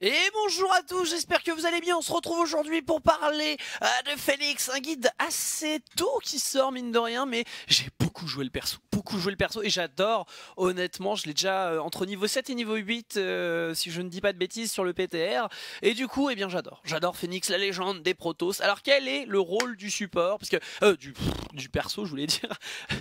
Et bonjour à tous, j'espère que vous allez bien. On se retrouve aujourd'hui pour parler euh, de Félix, un guide assez tôt qui sort, mine de rien, mais j'ai beaucoup joué le perso beaucoup joué le perso et j'adore. Honnêtement, je l'ai déjà euh, entre niveau 7 et niveau 8, euh, si je ne dis pas de bêtises, sur le PTR. Et du coup, et eh bien, j'adore. J'adore Phoenix, la légende des Protoss. Alors, quel est le rôle du support Parce que euh, du, du perso, je voulais dire,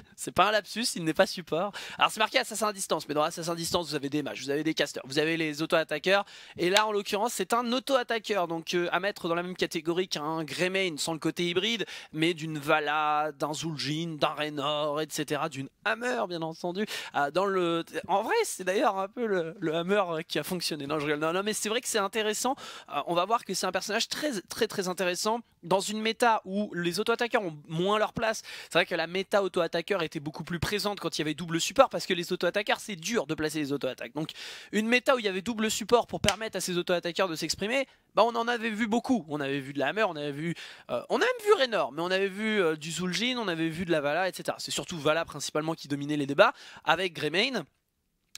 c'est pas un lapsus, il n'est pas support. Alors, c'est marqué assassin à distance, mais dans assassin à distance, vous avez des mages, vous avez des casters, vous avez les auto-attaqueurs. Et là, en l'occurrence, c'est un auto-attaqueur, donc à mettre dans la même catégorie qu'un Greymane sans le côté hybride, mais d'une Vala, d'un Zul'jin, d'un Raynor, etc., d'une Hammer, bien entendu. Ah, dans le... En vrai, c'est d'ailleurs un peu le, Hammer euh, qui a fonctionné. Non, je rigole. Non, non mais c'est vrai que c'est intéressant. Euh, on va voir que c'est un personnage très, très, très intéressant dans une méta où les auto-attaqueurs ont moins leur place. C'est vrai que la méta auto-attaqueur était beaucoup plus présente quand il y avait double support parce que les auto-attaqueurs, c'est dur de placer les auto-attaques. Donc, une méta où il y avait double support pour permettre à ces auto-attaqueurs de s'exprimer, bah, on en avait vu beaucoup. On avait vu de la Hammer, on avait vu. Euh, on a même vu Raynor, mais on avait vu du Zul'jin, on avait vu de la Vala, etc. C'est surtout Vala principalement qui dominait les débats, avec Greymane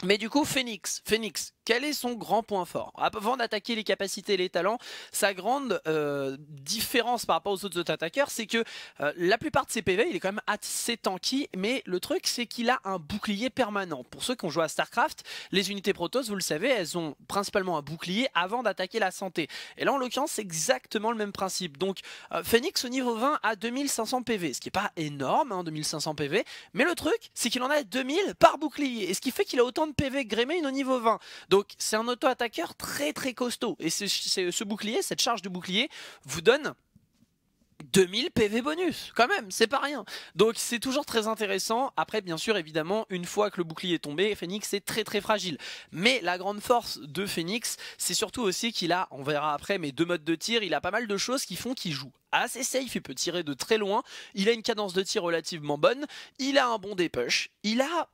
Mais du coup, Phoenix, Phoenix quel est son grand point fort Avant d'attaquer les capacités et les talents, sa grande euh, différence par rapport aux autres attaqueurs, c'est que euh, la plupart de ses PV, il est quand même assez tanky, mais le truc, c'est qu'il a un bouclier permanent. Pour ceux qui ont joué à StarCraft, les unités Protoss, vous le savez, elles ont principalement un bouclier avant d'attaquer la santé. Et là, en l'occurrence, c'est exactement le même principe. Donc, euh, Phoenix au niveau 20 a 2500 PV, ce qui n'est pas énorme, 2500 hein, PV, mais le truc, c'est qu'il en a 2000 par bouclier, et ce qui fait qu'il a autant de PV que Greymane au niveau 20. Donc c'est un auto-attaqueur très très costaud. Et ce bouclier, cette charge de bouclier, vous donne 2000 PV bonus, quand même, c'est pas rien. Donc c'est toujours très intéressant. Après, bien sûr, évidemment, une fois que le bouclier est tombé, Phoenix est très très fragile. Mais la grande force de Phoenix, c'est surtout aussi qu'il a, on verra après, mais deux modes de tir, il a pas mal de choses qui font qu'il joue assez safe, il peut tirer de très loin, il a une cadence de tir relativement bonne, il a un bon dépush, il a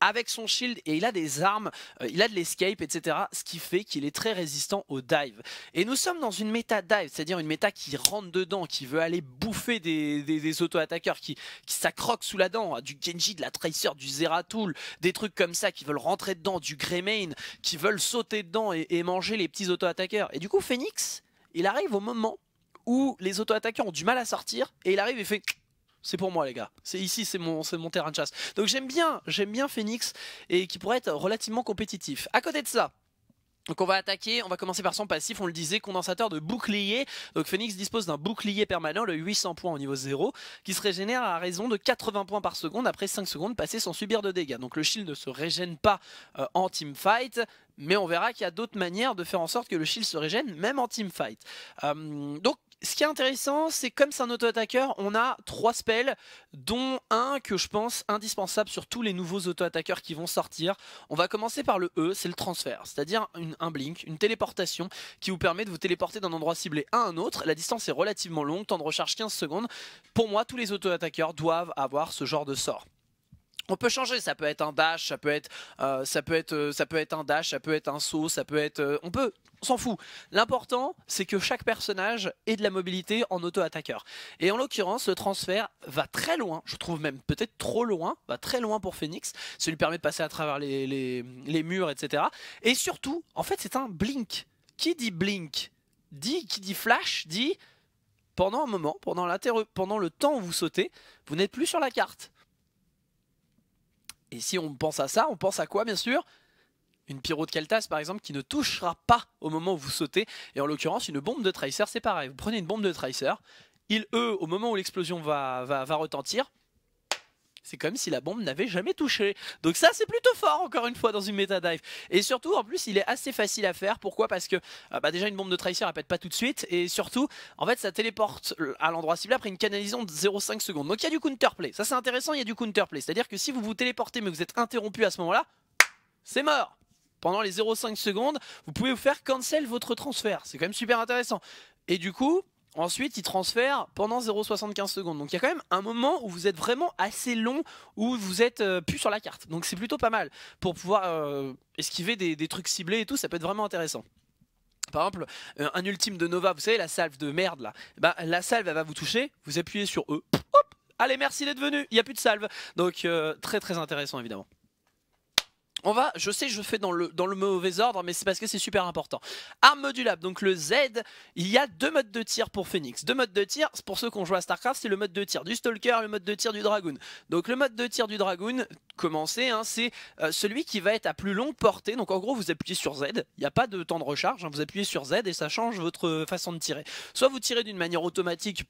avec son shield et il a des armes, euh, il a de l'escape, etc. Ce qui fait qu'il est très résistant au dive. Et nous sommes dans une méta dive, c'est-à-dire une méta qui rentre dedans, qui veut aller bouffer des, auto-attaqueurs, qui, qui sous la dent, hein, du Genji, de la Tracer, du Zeratul, des trucs comme ça, qui veulent rentrer dedans, du Greymane, qui veulent sauter dedans et, manger les petits auto-attaqueurs. Et du coup, Phoenix, il arrive au moment où les auto-attaquants ont du mal à sortir et il arrive et fait c'est pour moi les gars. C'est ici, c'est mon, terrain de chasse. Donc j'aime bien, j'aime bien Phoenix et qui pourrait être relativement compétitif. À côté de ça, donc on va attaquer, on va commencer par son passif, on le disait, condensateur de bouclier. Donc Phoenix dispose d'un bouclier permanent, le 800 points au niveau 0, qui se régénère à raison de 80 points par seconde après 5 secondes passées sans subir de dégâts. Donc le shield ne se régène pas euh, en en fight, mais on verra qu'il y a d'autres manières de faire en sorte que le shield se régène, même en teamfight. fight. Euh, donc ce qui est intéressant, c'est comme c'est un auto-attaqueur, on a trois spells, dont un que je pense indispensable sur tous les nouveaux auto-attaqueurs qui vont sortir. On va commencer par le E, c'est le transfert, c'est-à-dire un blink, une téléportation qui vous permet de vous téléporter d'un endroit ciblé à un autre. La distance est relativement longue, temps de recharge 15 secondes. Pour moi, tous les auto-attaqueurs doivent avoir ce genre de sort on peut changer, ça peut être un dash, ça peut être, euh, ça peut être, euh, ça peut être un dash, ça peut être un saut, ça peut être, euh, on peut, on s'en fout. L'important, c'est que chaque personnage ait de la mobilité en auto-attaqueur. Et en l'occurrence, le transfert va très loin, je trouve même peut-être trop loin, va très loin pour Phoenix. Ça lui permet de passer à travers les, murs, etc. Et surtout, en fait, c'est un blink. Qui dit blink dit, qui dit flash dit pendant un moment, pendant, pendant le temps où vous sautez, vous n'êtes plus sur la carte. Et si on pense à ça, on pense à quoi bien sûr une pyro de Keltas par exemple qui ne touchera pas au moment où vous sautez et en l'occurrence une bombe de Tracer c'est pareil vous prenez une bombe de Tracer il eux au moment où l'explosion va, va, va retentir c'est comme si la bombe n'avait jamais touché. Donc ça, c'est plutôt fort, encore une fois, dans une meta dive. Et surtout, en plus, il est assez facile à faire. Pourquoi Parce que ah bah, déjà, une bombe de Tracer, elle pète pas tout de suite. Et surtout, en fait, ça téléporte à l'endroit cible après une canalisation de 0,5 secondes. Donc il y a du counterplay. Ça, c'est intéressant, il y a du counterplay. C'est-à-dire que si vous vous téléportez, mais vous êtes interrompu à ce moment-là, c'est mort pendant les 0,5 secondes, vous pouvez vous faire cancel votre transfert. C'est quand même super intéressant. Et du coup, Ensuite, il transfère pendant 0,75 secondes. Donc il y a quand même un moment où vous êtes vraiment assez long, où vous êtes euh, plus sur la carte. Donc c'est plutôt pas mal pour pouvoir euh, esquiver des, trucs ciblés et tout. Ça peut être vraiment intéressant. Par exemple, euh, un ultime de Nova, vous savez, la salve de merde là, bah, la salve elle va vous toucher, vous appuyez sur E, hop, allez merci d'être venu, il n'y a plus de salve. Donc très très intéressant évidemment. On va, je sais, je fais dans le, mauvais ordre, mais c'est parce que c'est super important. Arme modulable, donc le Z, il y a deux modes de tir pour Phoenix. Deux modes de tir, pour ceux qui ont joué à StarCraft, c'est le mode de tir du Stalker et le mode de tir du Dragoon. Donc le mode de tir du Dragoon, commencer, hein, c'est euh, celui qui va être à plus longue portée. Donc en gros, vous appuyez sur Z, il n'y a pas de temps de recharge, hein. vous appuyez sur Z et ça change votre euh, façon de tirer. Soit vous tirez d'une manière automatique,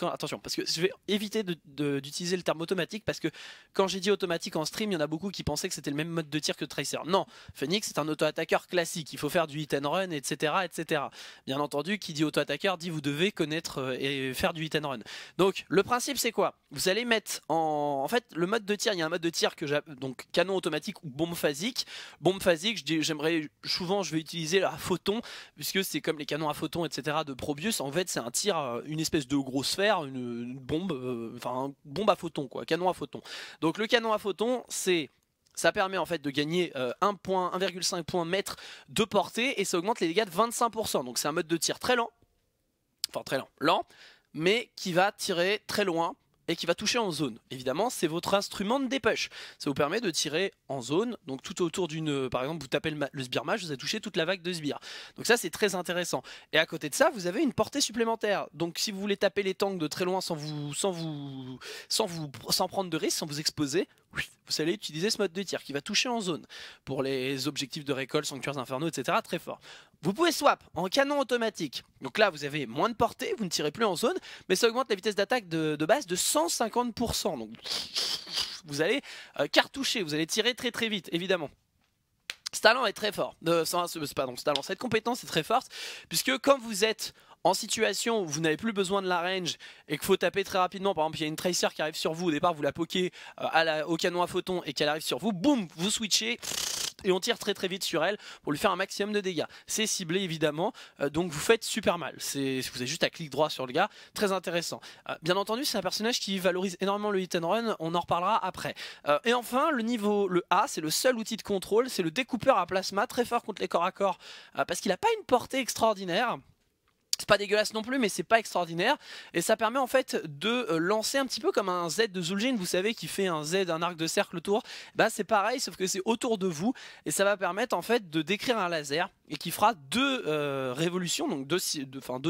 attention, parce que je vais éviter d'utiliser le terme automatique, parce que quand j'ai dit automatique en stream, il y en a beaucoup qui pensaient que c'était le même mode de tir que Tracer. Non, Phoenix c'est un auto-attaqueur classique, il faut faire du hit and run, etc. etc. Bien entendu, qui dit auto-attaqueur dit vous devez connaître euh, et faire du hit and run. Donc le principe c'est quoi Vous allez mettre en... En fait, le mode de tir, il y a un mode de tir que donc canon automatique ou bombe phasique. Bombe phasique, j'aimerais souvent je vais utiliser la photon, puisque c'est comme les canons à photon etc. de Probius. En fait, c'est un tir, une espèce de grosse sphère, une, bombe, euh, enfin, bombe à photon, quoi, canon à photon Donc le canon à photon c'est ça permet en fait de gagner 1,5 euh, point, mètre de portée et ça augmente les dégâts de 25%. Donc c'est un mode de tir très lent, enfin très lent, lent, mais qui va tirer très loin et qui va toucher en zone. Évidemment, c'est votre instrument de dépêche. Ça vous permet de tirer en zone, donc tout autour d'une... Euh, par exemple, vous tapez le, Sbirmage, vous avez touché toute la vague de Sbir. Donc ça, c'est très intéressant. Et à côté de ça, vous avez une portée supplémentaire. Donc si vous voulez taper les tanks de très loin sans vous... sans vous... sans vous... sans prendre de risque, sans vous exposer, vous allez utiliser ce mode de tir qui va toucher en zone pour les objectifs de récolte, sanctuaires infernaux, etc. Très fort. Vous pouvez swap en canon automatique. Donc là, vous avez moins de portée, vous ne tirez plus en zone, mais ça augmente la vitesse d'attaque de, base de 150%. Donc vous allez euh, cartoucher, vous allez tirer très très vite, évidemment. Ce talent est très fort. Euh, pas ce talent, cette compétence est très forte, puisque comme vous êtes en situation où vous n'avez plus besoin de la range et qu'il faut taper très rapidement, par exemple il y a une Tracer qui arrive sur vous, au départ vous la pokez euh, au canon à photon et qu'elle arrive sur vous, boum, vous switchez et on tire très très vite sur elle pour lui faire un maximum de dégâts. C'est ciblé évidemment, euh, donc vous faites super mal. vous avez juste à clic droit sur le gars, très intéressant. Euh, bien entendu, c'est un personnage qui valorise énormément le hit and run. On en reparlera après. et enfin, le niveau le A, c'est le seul outil de contrôle, c'est le découpeur à plasma, très fort contre les corps à corps parce qu'il n'a pas une portée extraordinaire. C'est pas dégueulasse non plus, mais c'est pas extraordinaire. Et ça permet en fait de euh, lancer un petit peu comme un Z de Zul'jin, vous savez, qui fait un Z, un arc de cercle autour. Bah c'est pareil, sauf que c'est autour de vous. Et ça va permettre en fait de décrire un laser et qui fera deux euh, révolutions, donc deux,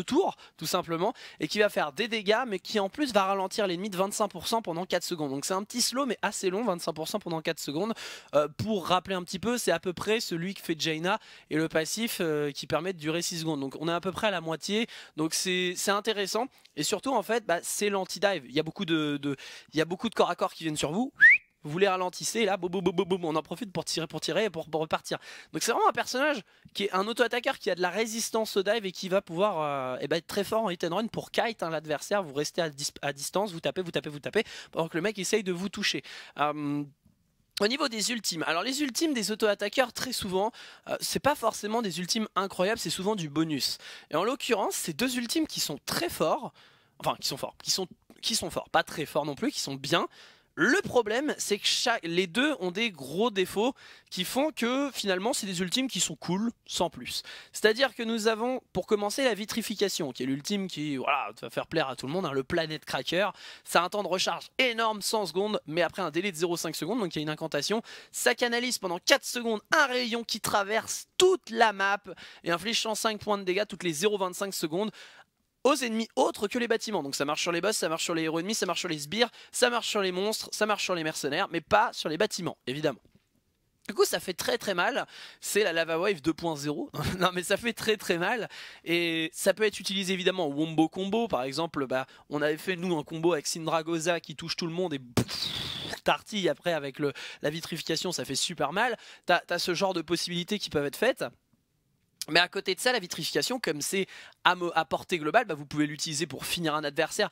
tours tout simplement, et qui va faire des dégâts, mais qui en plus va ralentir l'ennemi de 25% pendant 4 secondes. Donc c'est un petit slow, mais assez long, 25% pendant 4 secondes. Euh, pour rappeler un petit peu, c'est à peu près celui que fait Jaina et le passif euh, qui permet de durer 6 secondes. Donc on est à peu près à la moitié, donc c'est intéressant, et surtout en fait, bah, c'est l'anti-dive. Il il y a beaucoup de corps à corps qui viennent sur vous vous les ralentissez, et là, boum, on en profite pour tirer, pour tirer et pour, repartir. Donc c'est vraiment un personnage qui est un auto-attaqueur qui a de la résistance au dive et qui va pouvoir euh, eh ben, être très fort en hit and run pour kite hein, l'adversaire. Vous restez à, distance, vous tapez, vous tapez, vous tapez, pendant que le mec essaye de vous toucher. Euh, au niveau des ultimes, alors les ultimes des auto-attaqueurs, très souvent, ce euh, c'est pas forcément des ultimes incroyables, c'est souvent du bonus. Et en l'occurrence, ces deux ultimes qui sont très forts, enfin qui sont forts, qui sont, qui sont forts, pas très forts non plus, qui sont bien, le problème, c'est que les deux ont des gros défauts qui font que finalement, c'est des ultimes qui sont cool, sans plus. C'est-à-dire que nous avons, pour commencer, la vitrification, qui est l'ultime qui voilà, va faire plaire à tout le monde, hein, le planète Cracker. Ça a un temps de recharge énorme, 100 secondes, mais après un délai de 0,5 secondes, donc il y a une incantation. Ça canalise pendant 4 secondes un rayon qui traverse toute la map et inflige 105 points de dégâts toutes les 0,25 secondes aux ennemis autres que les bâtiments. Donc ça marche sur les boss, ça marche sur les héros ennemis, ça marche sur les sbires, ça marche sur les monstres, ça marche sur les mercenaires, mais pas sur les bâtiments, évidemment. Du coup, ça fait très très mal. C'est la Lava Wave 2.0. non, mais ça fait très très mal. Et ça peut être utilisé évidemment en wombo combo. Par exemple, bah, on avait fait nous un combo avec Sindragosa qui touche tout le monde et tartille après avec le, la vitrification, ça fait super mal. T'as as ce genre de possibilités qui peuvent être faites. Mais à côté de ça, la vitrification, comme c'est à, portée globale, bah, vous pouvez l'utiliser pour finir un adversaire.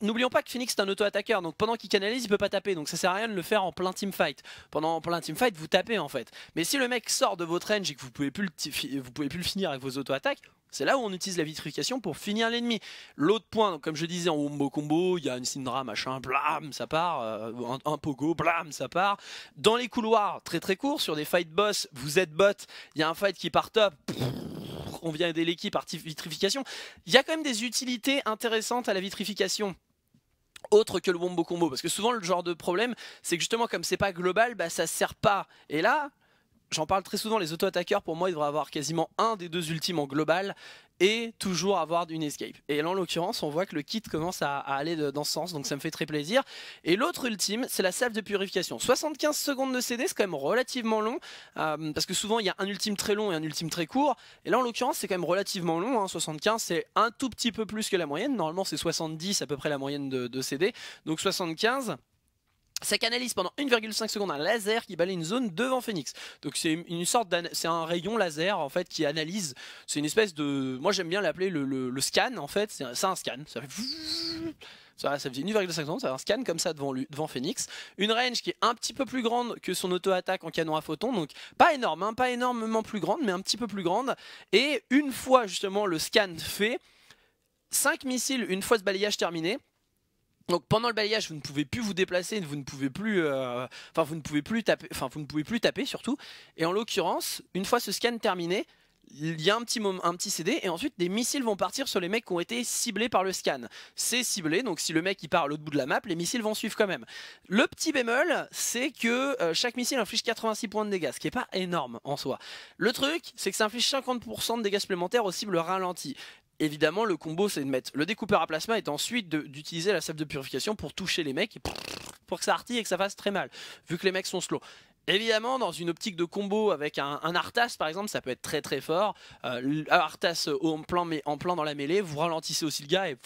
N'oublions pas que Phoenix est un auto-attaqueur, donc pendant qu'il canalise, il peut pas taper, donc ça sert à rien de le faire en plein teamfight. Pendant en plein teamfight, vous tapez en fait. Mais si le mec sort de votre range et que vous pouvez plus vous pouvez plus le finir avec vos auto-attaques, c'est là où on utilise la vitrification pour finir l'ennemi. L'autre point, comme je disais en wombo combo, il y a une Syndra, machin, blam, ça part. Euh, un, pogo, blam, ça part. Dans les couloirs, très très courts, sur des fights boss, vous êtes bot, il y a un fight qui part top. On vient aider l'équipe par vitrification. Il y a quand même des utilités intéressantes à la vitrification autre que le wombo combo parce que souvent le genre de problème c'est que justement comme c'est pas global bah ça sert pas et là j'en parle très souvent, les auto-attaqueurs, pour moi, ils devraient avoir quasiment un des deux ultimes en global et toujours avoir une escape. Et là, en l'occurrence, on voit que le kit commence à, aller dans ce sens, donc ça me fait très plaisir. Et l'autre ultime, c'est la salve de purification. 75 secondes de CD, c'est quand même relativement long, euh, parce que souvent, il y a un ultime très long et un ultime très court. Et là, en l'occurrence, c'est quand même relativement long. 75, hein. c'est un tout petit peu plus que la moyenne. Normalement, c'est 70 à peu près la moyenne de, de CD. Donc 75 ça canalise pendant 1,5 secondes un laser qui balaye une zone devant Phoenix. Donc c'est une sorte c'est un rayon laser en fait qui analyse. C'est une espèce de, moi j'aime bien l'appeler le, scan en fait. C'est un, scan. Ça fait 1,5 secondes, ça un scan comme ça devant, lui, devant Phoenix. Une range qui est un petit peu plus grande que son auto-attaque en canon à photon, donc pas énorme, hein, pas énormément plus grande, mais un petit peu plus grande. Et une fois justement le scan fait, 5 missiles une fois ce balayage terminé, donc pendant le balayage, vous ne pouvez plus vous déplacer, vous ne pouvez plus, euh, vous ne pouvez plus taper, enfin vous ne pouvez plus taper surtout. Et en l'occurrence, une fois ce scan terminé, il y a un petit, CD et ensuite des missiles vont partir sur les mecs qui ont été ciblés par le scan. C'est ciblé, donc si le mec il part à l'autre bout de la map, les missiles vont suivre quand même. Le petit bémol, c'est que euh, chaque missile inflige 86 points de dégâts, ce qui n'est pas énorme en soi. Le truc, c'est que ça inflige 50% de dégâts supplémentaires aux cibles ralenties évidemment, le combo, c'est de mettre le découpeur à plasma et ensuite d'utiliser la sève de purification pour toucher les mecs, pour que ça artille et que ça fasse très mal, vu que les mecs sont slow. Évidemment, dans une optique de combo avec un, Arthas par exemple, ça peut être très très fort. Euh, Arthas euh, en plan, dans la mêlée, vous ralentissez aussi le gars et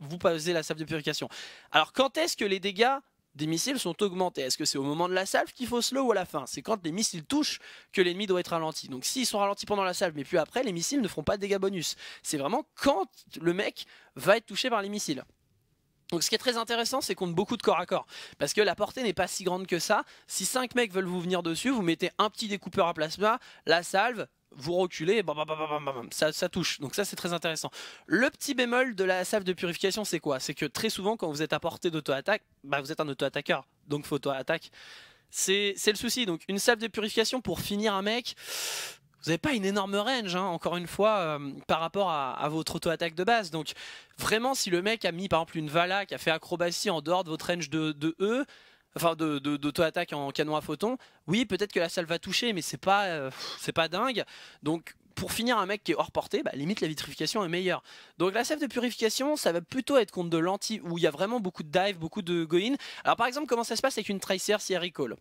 vous passez la salve de purification. Alors quand est-ce que les dégâts des missiles sont augmentés. Est-ce que c'est au moment de la salve qu'il faut slow ou à la fin C'est quand les missiles touchent que l'ennemi doit être ralenti. Donc s'ils sont ralentis pendant la salve, mais plus après, les missiles ne feront pas de dégâts bonus. C'est vraiment quand le mec va être touché par les missiles. Donc ce qui est très intéressant, c'est qu'on a beaucoup de corps à corps. Parce que la portée n'est pas si grande que ça. Si 5 mecs veulent vous venir dessus, vous mettez un petit découpeur à plasma, la salve, vous reculez, ça, touche. Donc ça, c'est très intéressant. Le petit bémol de la salle de purification, c'est quoi C'est que très souvent, quand vous êtes à portée d'auto-attaque, bah, vous êtes un auto-attaqueur, donc faut auto-attaque. C'est le souci. Donc une salle de purification pour finir un mec, vous n'avez pas une énorme range, hein, encore une fois, euh, par rapport à, votre auto-attaque de base. Donc vraiment, si le mec a mis par exemple une Vala qui a fait acrobatie en dehors de votre range de, de E, enfin de d'auto-attaque en canon à photon. Oui, peut-être que la salve va toucher, mais c'est pas euh, c'est pas dingue. Donc pour finir un mec qui est hors portée, bah, limite la vitrification est meilleure. Donc la salve de purification, ça va plutôt être contre de l'anti où il y a vraiment beaucoup de dive, beaucoup de go-in. Alors par exemple, comment ça se passe avec une tracer si elle recall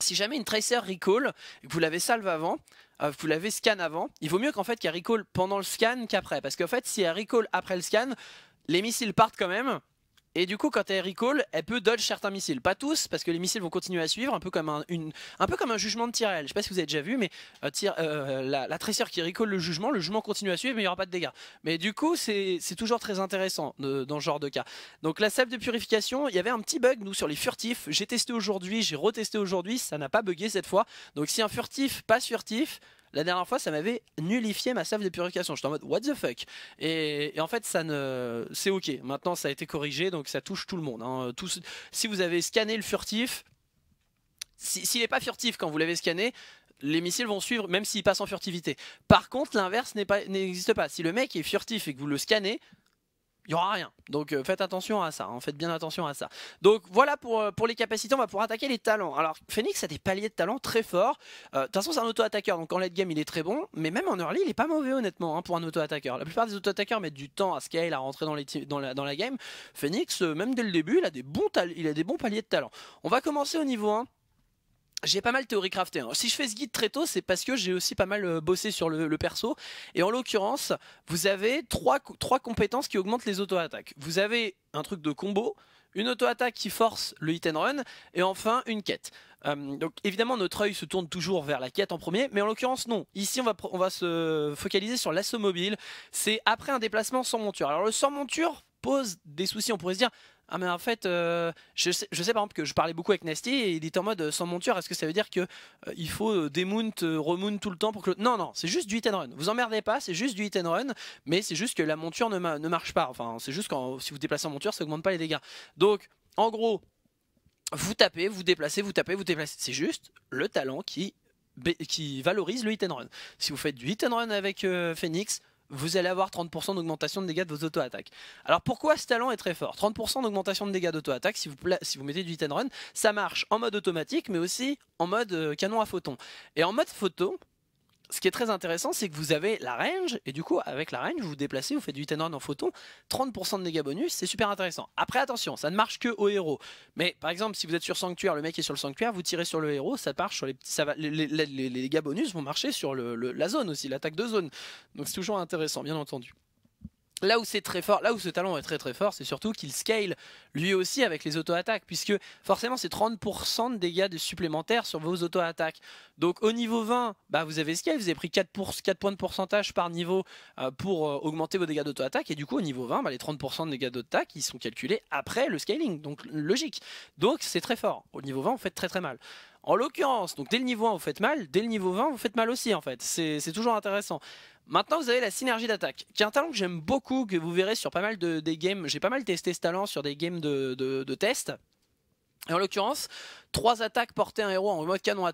si jamais une tracer recall, vous l'avez salve avant, euh, vous l'avez scan avant, il vaut mieux qu'en fait qu'elle recall pendant le scan qu'après. Parce qu'en fait, si elle recall après le scan, les missiles partent quand même, et du coup, quand elle recall, elle peut dodge certains missiles. Pas tous, parce que les missiles vont continuer à suivre, un peu comme un, une, un, peu comme un jugement de Je sais pas si vous avez déjà vu, mais euh, euh, la, tresseur qui recall le jugement, le jugement continue à suivre, mais il n'y aura pas de dégâts. Mais du coup, c'est toujours très intéressant dans ce genre de cas. Donc la sève de purification, il y avait un petit bug, nous, sur les furtifs. J'ai testé aujourd'hui, j'ai retesté aujourd'hui, ça n'a pas bugué cette fois. Donc si un furtif, pas furtif, la dernière fois, ça m'avait nullifié ma save de purification. J'étais en mode, what the fuck et, en fait, ça ne, c'est ok. Maintenant, ça a été corrigé, donc ça touche tout le monde. Hein. Si vous avez scanné le furtif, s'il n'est pas furtif quand vous l'avez scanné, les missiles vont suivre même s'il passe en furtivité. Par contre, l'inverse n'existe pas. Si le mec est furtif et que vous le scannez, il n'y aura rien. Donc euh, faites attention à ça, En hein. faites bien attention à ça. Donc voilà pour, euh, pour les capacités, on va pouvoir attaquer les talents. Alors Phoenix a des paliers de talents très forts. Euh, de toute façon c'est un auto-attaqueur, donc en late game il est très bon, mais même en early il est pas mauvais honnêtement hein, pour un auto-attaqueur. La plupart des auto-attaqueurs mettent du temps à scale, à rentrer dans, les dans, la, dans la game. Phoenix, même dès le début, il a, des bons il a des bons paliers de talents. On va commencer au niveau 1 j'ai pas mal théorie crafté. Hein. Si je fais ce guide très tôt, c'est parce que j'ai aussi pas mal euh, bossé sur le, perso. Et en l'occurrence, vous avez trois, trois compétences qui augmentent les auto-attaques. Vous avez un truc de combo, une auto-attaque qui force le hit and run, et enfin une quête. Euh, donc évidemment notre œil se tourne toujours vers la quête en premier, mais en l'occurrence non. Ici on va, on va se focaliser sur l'assaut mobile, c'est après un déplacement sans monture. Alors le sans monture, pose des soucis. On pourrait se dire, ah mais en fait, euh, je, sais, par exemple que je parlais beaucoup avec Nasty et il est en mode euh, sans monture, est-ce que ça veut dire que euh, il faut démount, remount tout le temps pour que Non, non, c'est juste du hit and run. Vous emmerdez pas, c'est juste du hit and run, mais c'est juste que la monture ne, marche pas. Enfin, c'est juste quand si vous déplacez en monture, ça augmente pas les dégâts. Donc, en gros, vous tapez, vous déplacez, vous tapez, vous déplacez. C'est juste le talent qui, valorise le hit and run. Si vous faites du hit and run avec Phoenix, vous allez avoir 30% d'augmentation de dégâts de vos auto-attaques. Alors pourquoi ce talent est très fort 30% d'augmentation de dégâts d'auto-attaque si vous, si vous mettez du hit and run, ça marche en mode automatique mais aussi en mode euh, canon à photon. Et en mode photo, ce qui est très intéressant, c'est que vous avez la range, et du coup, avec la range, vous vous déplacez, vous faites du 8 en photon, 30% de dégâts bonus, c'est super intéressant. Après, attention, ça ne marche que au héros. Mais par exemple, si vous êtes sur Sanctuaire, le mec est sur le Sanctuaire, vous tirez sur le héros, ça marche sur les dégâts bonus vont marcher sur la zone aussi, l'attaque de zone. Donc c'est toujours intéressant, bien entendu. Là où c'est très fort, là où ce talent est très très fort, c'est surtout qu'il scale lui aussi avec les auto-attaques, puisque forcément c'est 30% de dégâts de supplémentaires sur vos auto-attaques. Donc au niveau 20, bah, vous avez scale, vous avez pris 4, points de pourcentage par niveau euh, pour euh, augmenter vos dégâts d'auto-attaque, et du coup au niveau 20, bah, les 30% de dégâts d'auto-attaque, ils sont calculés après le scaling, donc logique. Donc c'est très fort. Au niveau 20, on fait très très mal. En l'occurrence, donc dès le niveau 1, vous faites mal, dès le niveau 20, vous faites mal aussi en fait. C'est toujours intéressant. Maintenant, vous avez la synergie d'attaque, qui est un talent que j'aime beaucoup, que vous verrez sur pas mal de des games. J'ai pas mal testé ce talent sur des games de, de, de test. Et en l'occurrence, Trois attaques portées un héros en mode canon,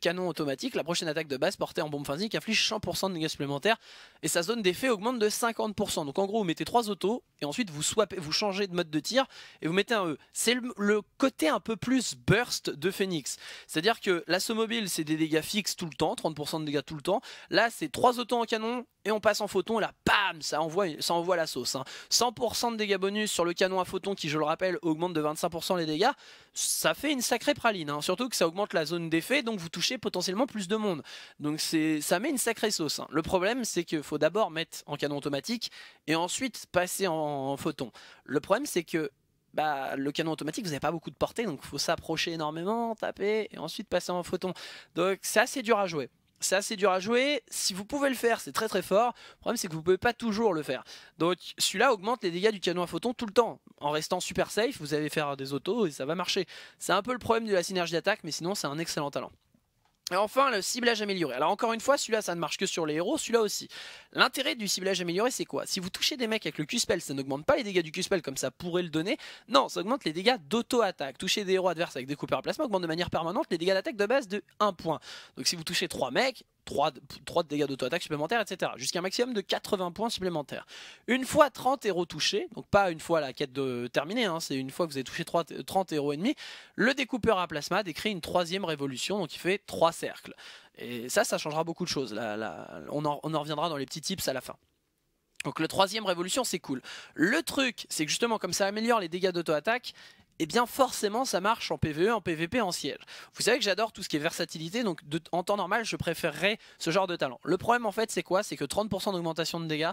canon automatique. La prochaine attaque de base portée en bombe qui inflige 100% de dégâts supplémentaires et sa zone d'effet augmente de 50%. Donc en gros, vous mettez trois autos et ensuite vous, vous changez de mode de tir et vous mettez un E. C'est le, côté un peu plus burst de Phoenix. C'est-à-dire que l'assaut mobile, c'est des dégâts fixes tout le temps, 30% de dégâts tout le temps. Là, c'est trois autos en canon et on passe en photon et là, PAM ça envoie, ça envoie la sauce. 100% hein. de dégâts bonus sur le canon à photon qui, je le rappelle, augmente de 25% les dégâts. Ça fait une sacrée Hein. surtout que ça augmente la zone d'effet, donc vous touchez potentiellement plus de monde. Donc ça met une sacrée sauce. Hein. Le problème, c'est qu'il faut d'abord mettre en canon automatique et ensuite passer en, photon. Le problème, c'est que bah, le canon automatique, vous n'avez pas beaucoup de portée, donc il faut s'approcher énormément, taper, et ensuite passer en photon. Donc c'est assez dur à jouer c'est assez dur à jouer. Si vous pouvez le faire, c'est très très fort. Le problème, c'est que vous pouvez pas toujours le faire. Donc celui-là augmente les dégâts du canon à photon tout le temps. En restant super safe, vous allez faire des autos et ça va marcher. C'est un peu le problème de la synergie d'attaque, mais sinon, c'est un excellent talent. Et enfin, le ciblage amélioré. Alors encore une fois, celui-là, ça ne marche que sur les héros, celui-là aussi. L'intérêt du ciblage amélioré, c'est quoi Si vous touchez des mecs avec le Q-Spell, ça n'augmente pas les dégâts du Q-Spell comme ça pourrait le donner. Non, ça augmente les dégâts d'auto-attaque. Toucher des héros adverses avec des coups à plasma augmente de manière permanente les dégâts d'attaque de base de 1 point. Donc si vous touchez 3 mecs, 3, dégâts d'auto-attaque supplémentaires, etc. Jusqu'à un maximum de 80 points supplémentaires. Une fois 30 héros touchés, donc pas une fois la quête de terminée, hein, c'est une fois que vous avez touché 30 héros ennemis, le découpeur à plasma décrit une troisième révolution, donc il fait 3 cercles. Et ça, ça changera beaucoup de choses. on, en, on en reviendra dans les petits tips à la fin. Donc le troisième révolution c'est cool. Le truc c'est que justement comme ça améliore les dégâts d'auto-attaque, eh bien forcément ça marche en PvE, en PvP, en siège. Vous savez que j'adore tout ce qui est versatilité, donc en temps normal je préférerais ce genre de talent. Le problème en fait c'est quoi C'est que 30% d'augmentation de dégâts,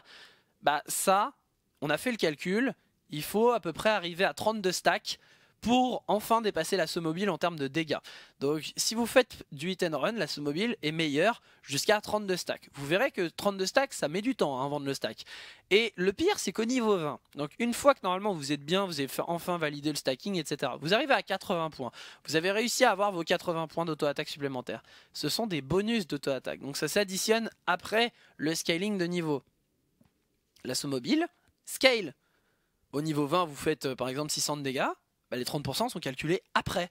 bah ça, on a fait le calcul, il faut à peu près arriver à 32 stacks pour enfin dépasser l'assaut mobile en termes de dégâts. Donc si vous faites du hit and run, l'assaut mobile est meilleur jusqu'à 32 stacks. Vous verrez que 32 stacks, ça met du temps à hein, vendre le stack. Et le pire, c'est qu'au niveau 20, donc une fois que normalement vous êtes bien, vous avez enfin validé le stacking, etc., vous arrivez à 80 points. Vous avez réussi à avoir vos 80 points d'auto-attaque supplémentaires. Ce sont des bonus d'auto-attaque. Donc ça s'additionne après le scaling de niveau. L'assaut mobile, scale. Au niveau 20, vous faites euh, par exemple 600 de dégâts. Bah, les 30% sont calculés après.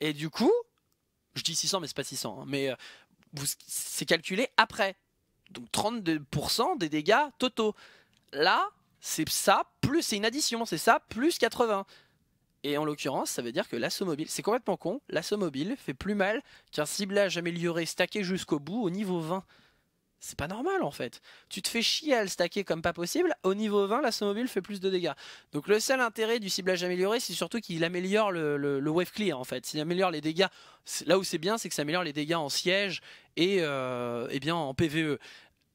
Et du coup, je dis 600, mais c'est pas 600, hein, mais euh, c'est calculé après. Donc 32% des dégâts totaux. Là, c'est ça, plus c'est une addition, c'est ça, plus 80. Et en l'occurrence, ça veut dire que l'assaut mobile, c'est complètement con, l'assaut mobile fait plus mal qu'un ciblage amélioré stacké jusqu'au bout au niveau 20. C'est pas normal en fait. Tu te fais chier à le stacker comme pas possible. Au niveau 20, mobile fait plus de dégâts. Donc le seul intérêt du ciblage amélioré, c'est surtout qu'il améliore le, wave clear en fait. il améliore les dégâts, là où c'est bien, c'est que ça améliore les dégâts en siège et, euh, et bien en PVE.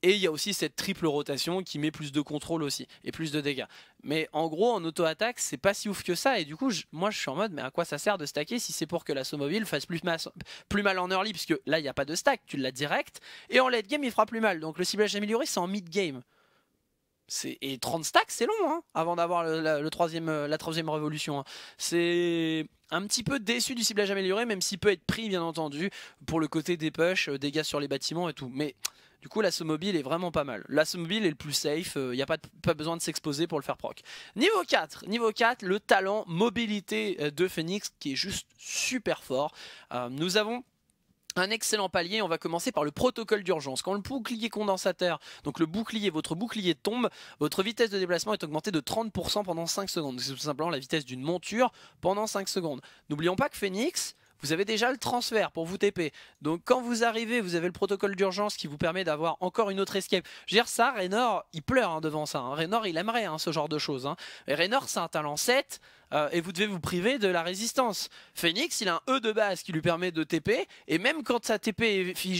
Et il y a aussi cette triple rotation qui met plus de contrôle aussi et plus de dégâts. Mais en gros, en auto-attaque, c'est pas si ouf que ça. Et du coup, moi, je suis en mode, mais à quoi ça sert de stacker si c'est pour que l'assaut mobile fasse plus, mal en early puisque là, il n'y a pas de stack, tu l'as direct. Et en late game, il fera plus mal. Donc le ciblage amélioré, c'est en mid game. Et 30 stacks, c'est long hein, avant d'avoir le, troisième, la troisième révolution. Hein. C'est un petit peu déçu du ciblage amélioré, même s'il peut être pris, bien entendu, pour le côté des push, euh, dégâts sur les bâtiments et tout. Mais du coup, l'assaut mobile est vraiment pas mal. L'assaut mobile est le plus safe, il euh, n'y a pas, pas besoin de s'exposer pour le faire proc. Niveau 4, niveau 4, le talent mobilité euh, de Phoenix qui est juste super fort. Euh, nous avons un excellent palier, on va commencer par le protocole d'urgence. Quand le bouclier condensateur, donc le bouclier, votre bouclier tombe, votre vitesse de déplacement est augmentée de 30% pendant 5 secondes. C'est tout simplement la vitesse d'une monture pendant 5 secondes. N'oublions pas que Phoenix, vous avez déjà le transfert pour vous TP. Donc quand vous arrivez, vous avez le protocole d'urgence qui vous permet d'avoir encore une autre escape. Je veux dire, ça, Raynor, il pleure hein, devant ça. Hein. Raynor, il aimerait hein, ce genre de choses. Et Raynor, c'est un talent 7. Euh, et vous devez vous priver de la résistance. Phoenix, il a un E de base qui lui permet de TP, et même quand sa TP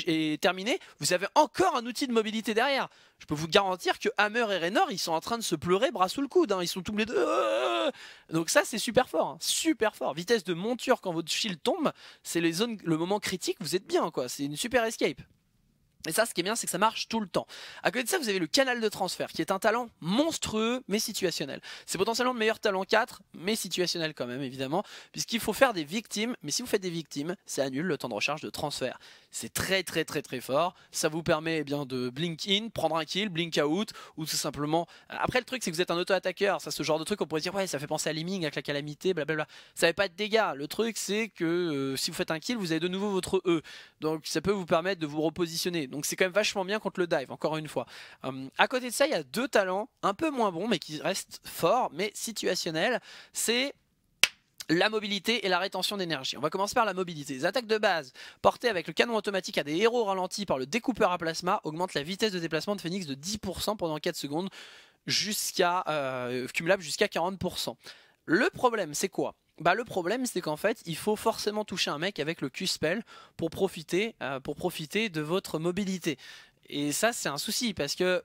est, terminée, vous avez encore un outil de mobilité derrière. Je peux vous garantir que Hammer et Raynor, ils sont en train de se pleurer bras sous le coude, hein. ils sont tous les deux... Euh. Donc ça, c'est super fort, hein. super fort. Vitesse de monture quand votre shield tombe, c'est les zones, le moment critique, vous êtes bien, quoi. c'est une super escape. Et ça, ce qui est bien, c'est que ça marche tout le temps. À côté de ça, vous avez le canal de transfert, qui est un talent monstrueux, mais situationnel. C'est potentiellement le meilleur talent 4, mais situationnel quand même, évidemment, puisqu'il faut faire des victimes, mais si vous faites des victimes, ça annule le temps de recharge de transfert. C'est très très très très fort. Ça vous permet eh bien de blink in, prendre un kill, blink out, ou tout simplement. Après le truc c'est que vous êtes un auto-attaqueur, ça ce genre de truc on pourrait dire ouais ça fait penser à Liming avec la calamité, blablabla. Ça fait pas de dégâts. Le truc c'est que euh, si vous faites un kill, vous avez de nouveau votre E. Donc ça peut vous permettre de vous repositionner. Donc c'est quand même vachement bien contre le dive, encore une fois. Euh, à côté de ça, il y a deux talents, un peu moins bons, mais qui restent forts, mais situationnels. C'est la mobilité et la rétention d'énergie. On va commencer par la mobilité. Les attaques de base portées avec le canon automatique à des héros ralentis par le découpeur à plasma augmentent la vitesse de déplacement de Phoenix de 10% pendant 4 secondes, jusqu'à euh, cumulable jusqu'à 40%. Le problème, c'est quoi bah, le problème, c'est qu'en fait, il faut forcément toucher un mec avec le Q-spell pour euh, pour profiter de votre mobilité. Et ça, c'est un souci parce que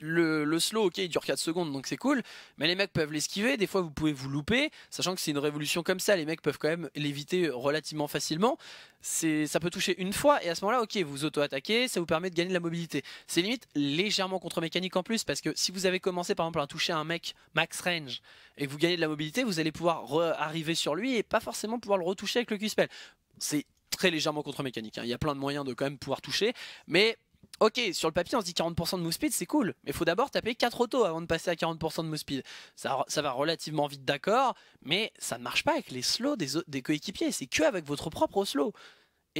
le, slow, ok, il dure 4 secondes, donc c'est cool, mais les mecs peuvent l'esquiver, des fois vous pouvez vous louper, sachant que c'est une révolution comme ça, les mecs peuvent quand même l'éviter euh, relativement facilement, ça peut toucher une fois, et à ce moment-là, ok, vous auto-attaquez, ça vous permet de gagner de la mobilité. C'est limite légèrement contre-mécanique en plus, parce que si vous avez commencé par exemple à toucher un mec max range, et que vous gagnez de la mobilité, vous allez pouvoir arriver sur lui, et pas forcément pouvoir le retoucher avec le Q-Spell. C'est très légèrement contre-mécanique, hein. il y a plein de moyens de quand même pouvoir toucher, mais Ok, sur le papier, on se dit 40% de move speed, c'est cool, mais il faut d'abord taper 4 autos avant de passer à 40% de move speed. Ça, va relativement vite, d'accord, mais ça ne marche pas avec les slows des, des coéquipiers, c'est que avec votre propre slow.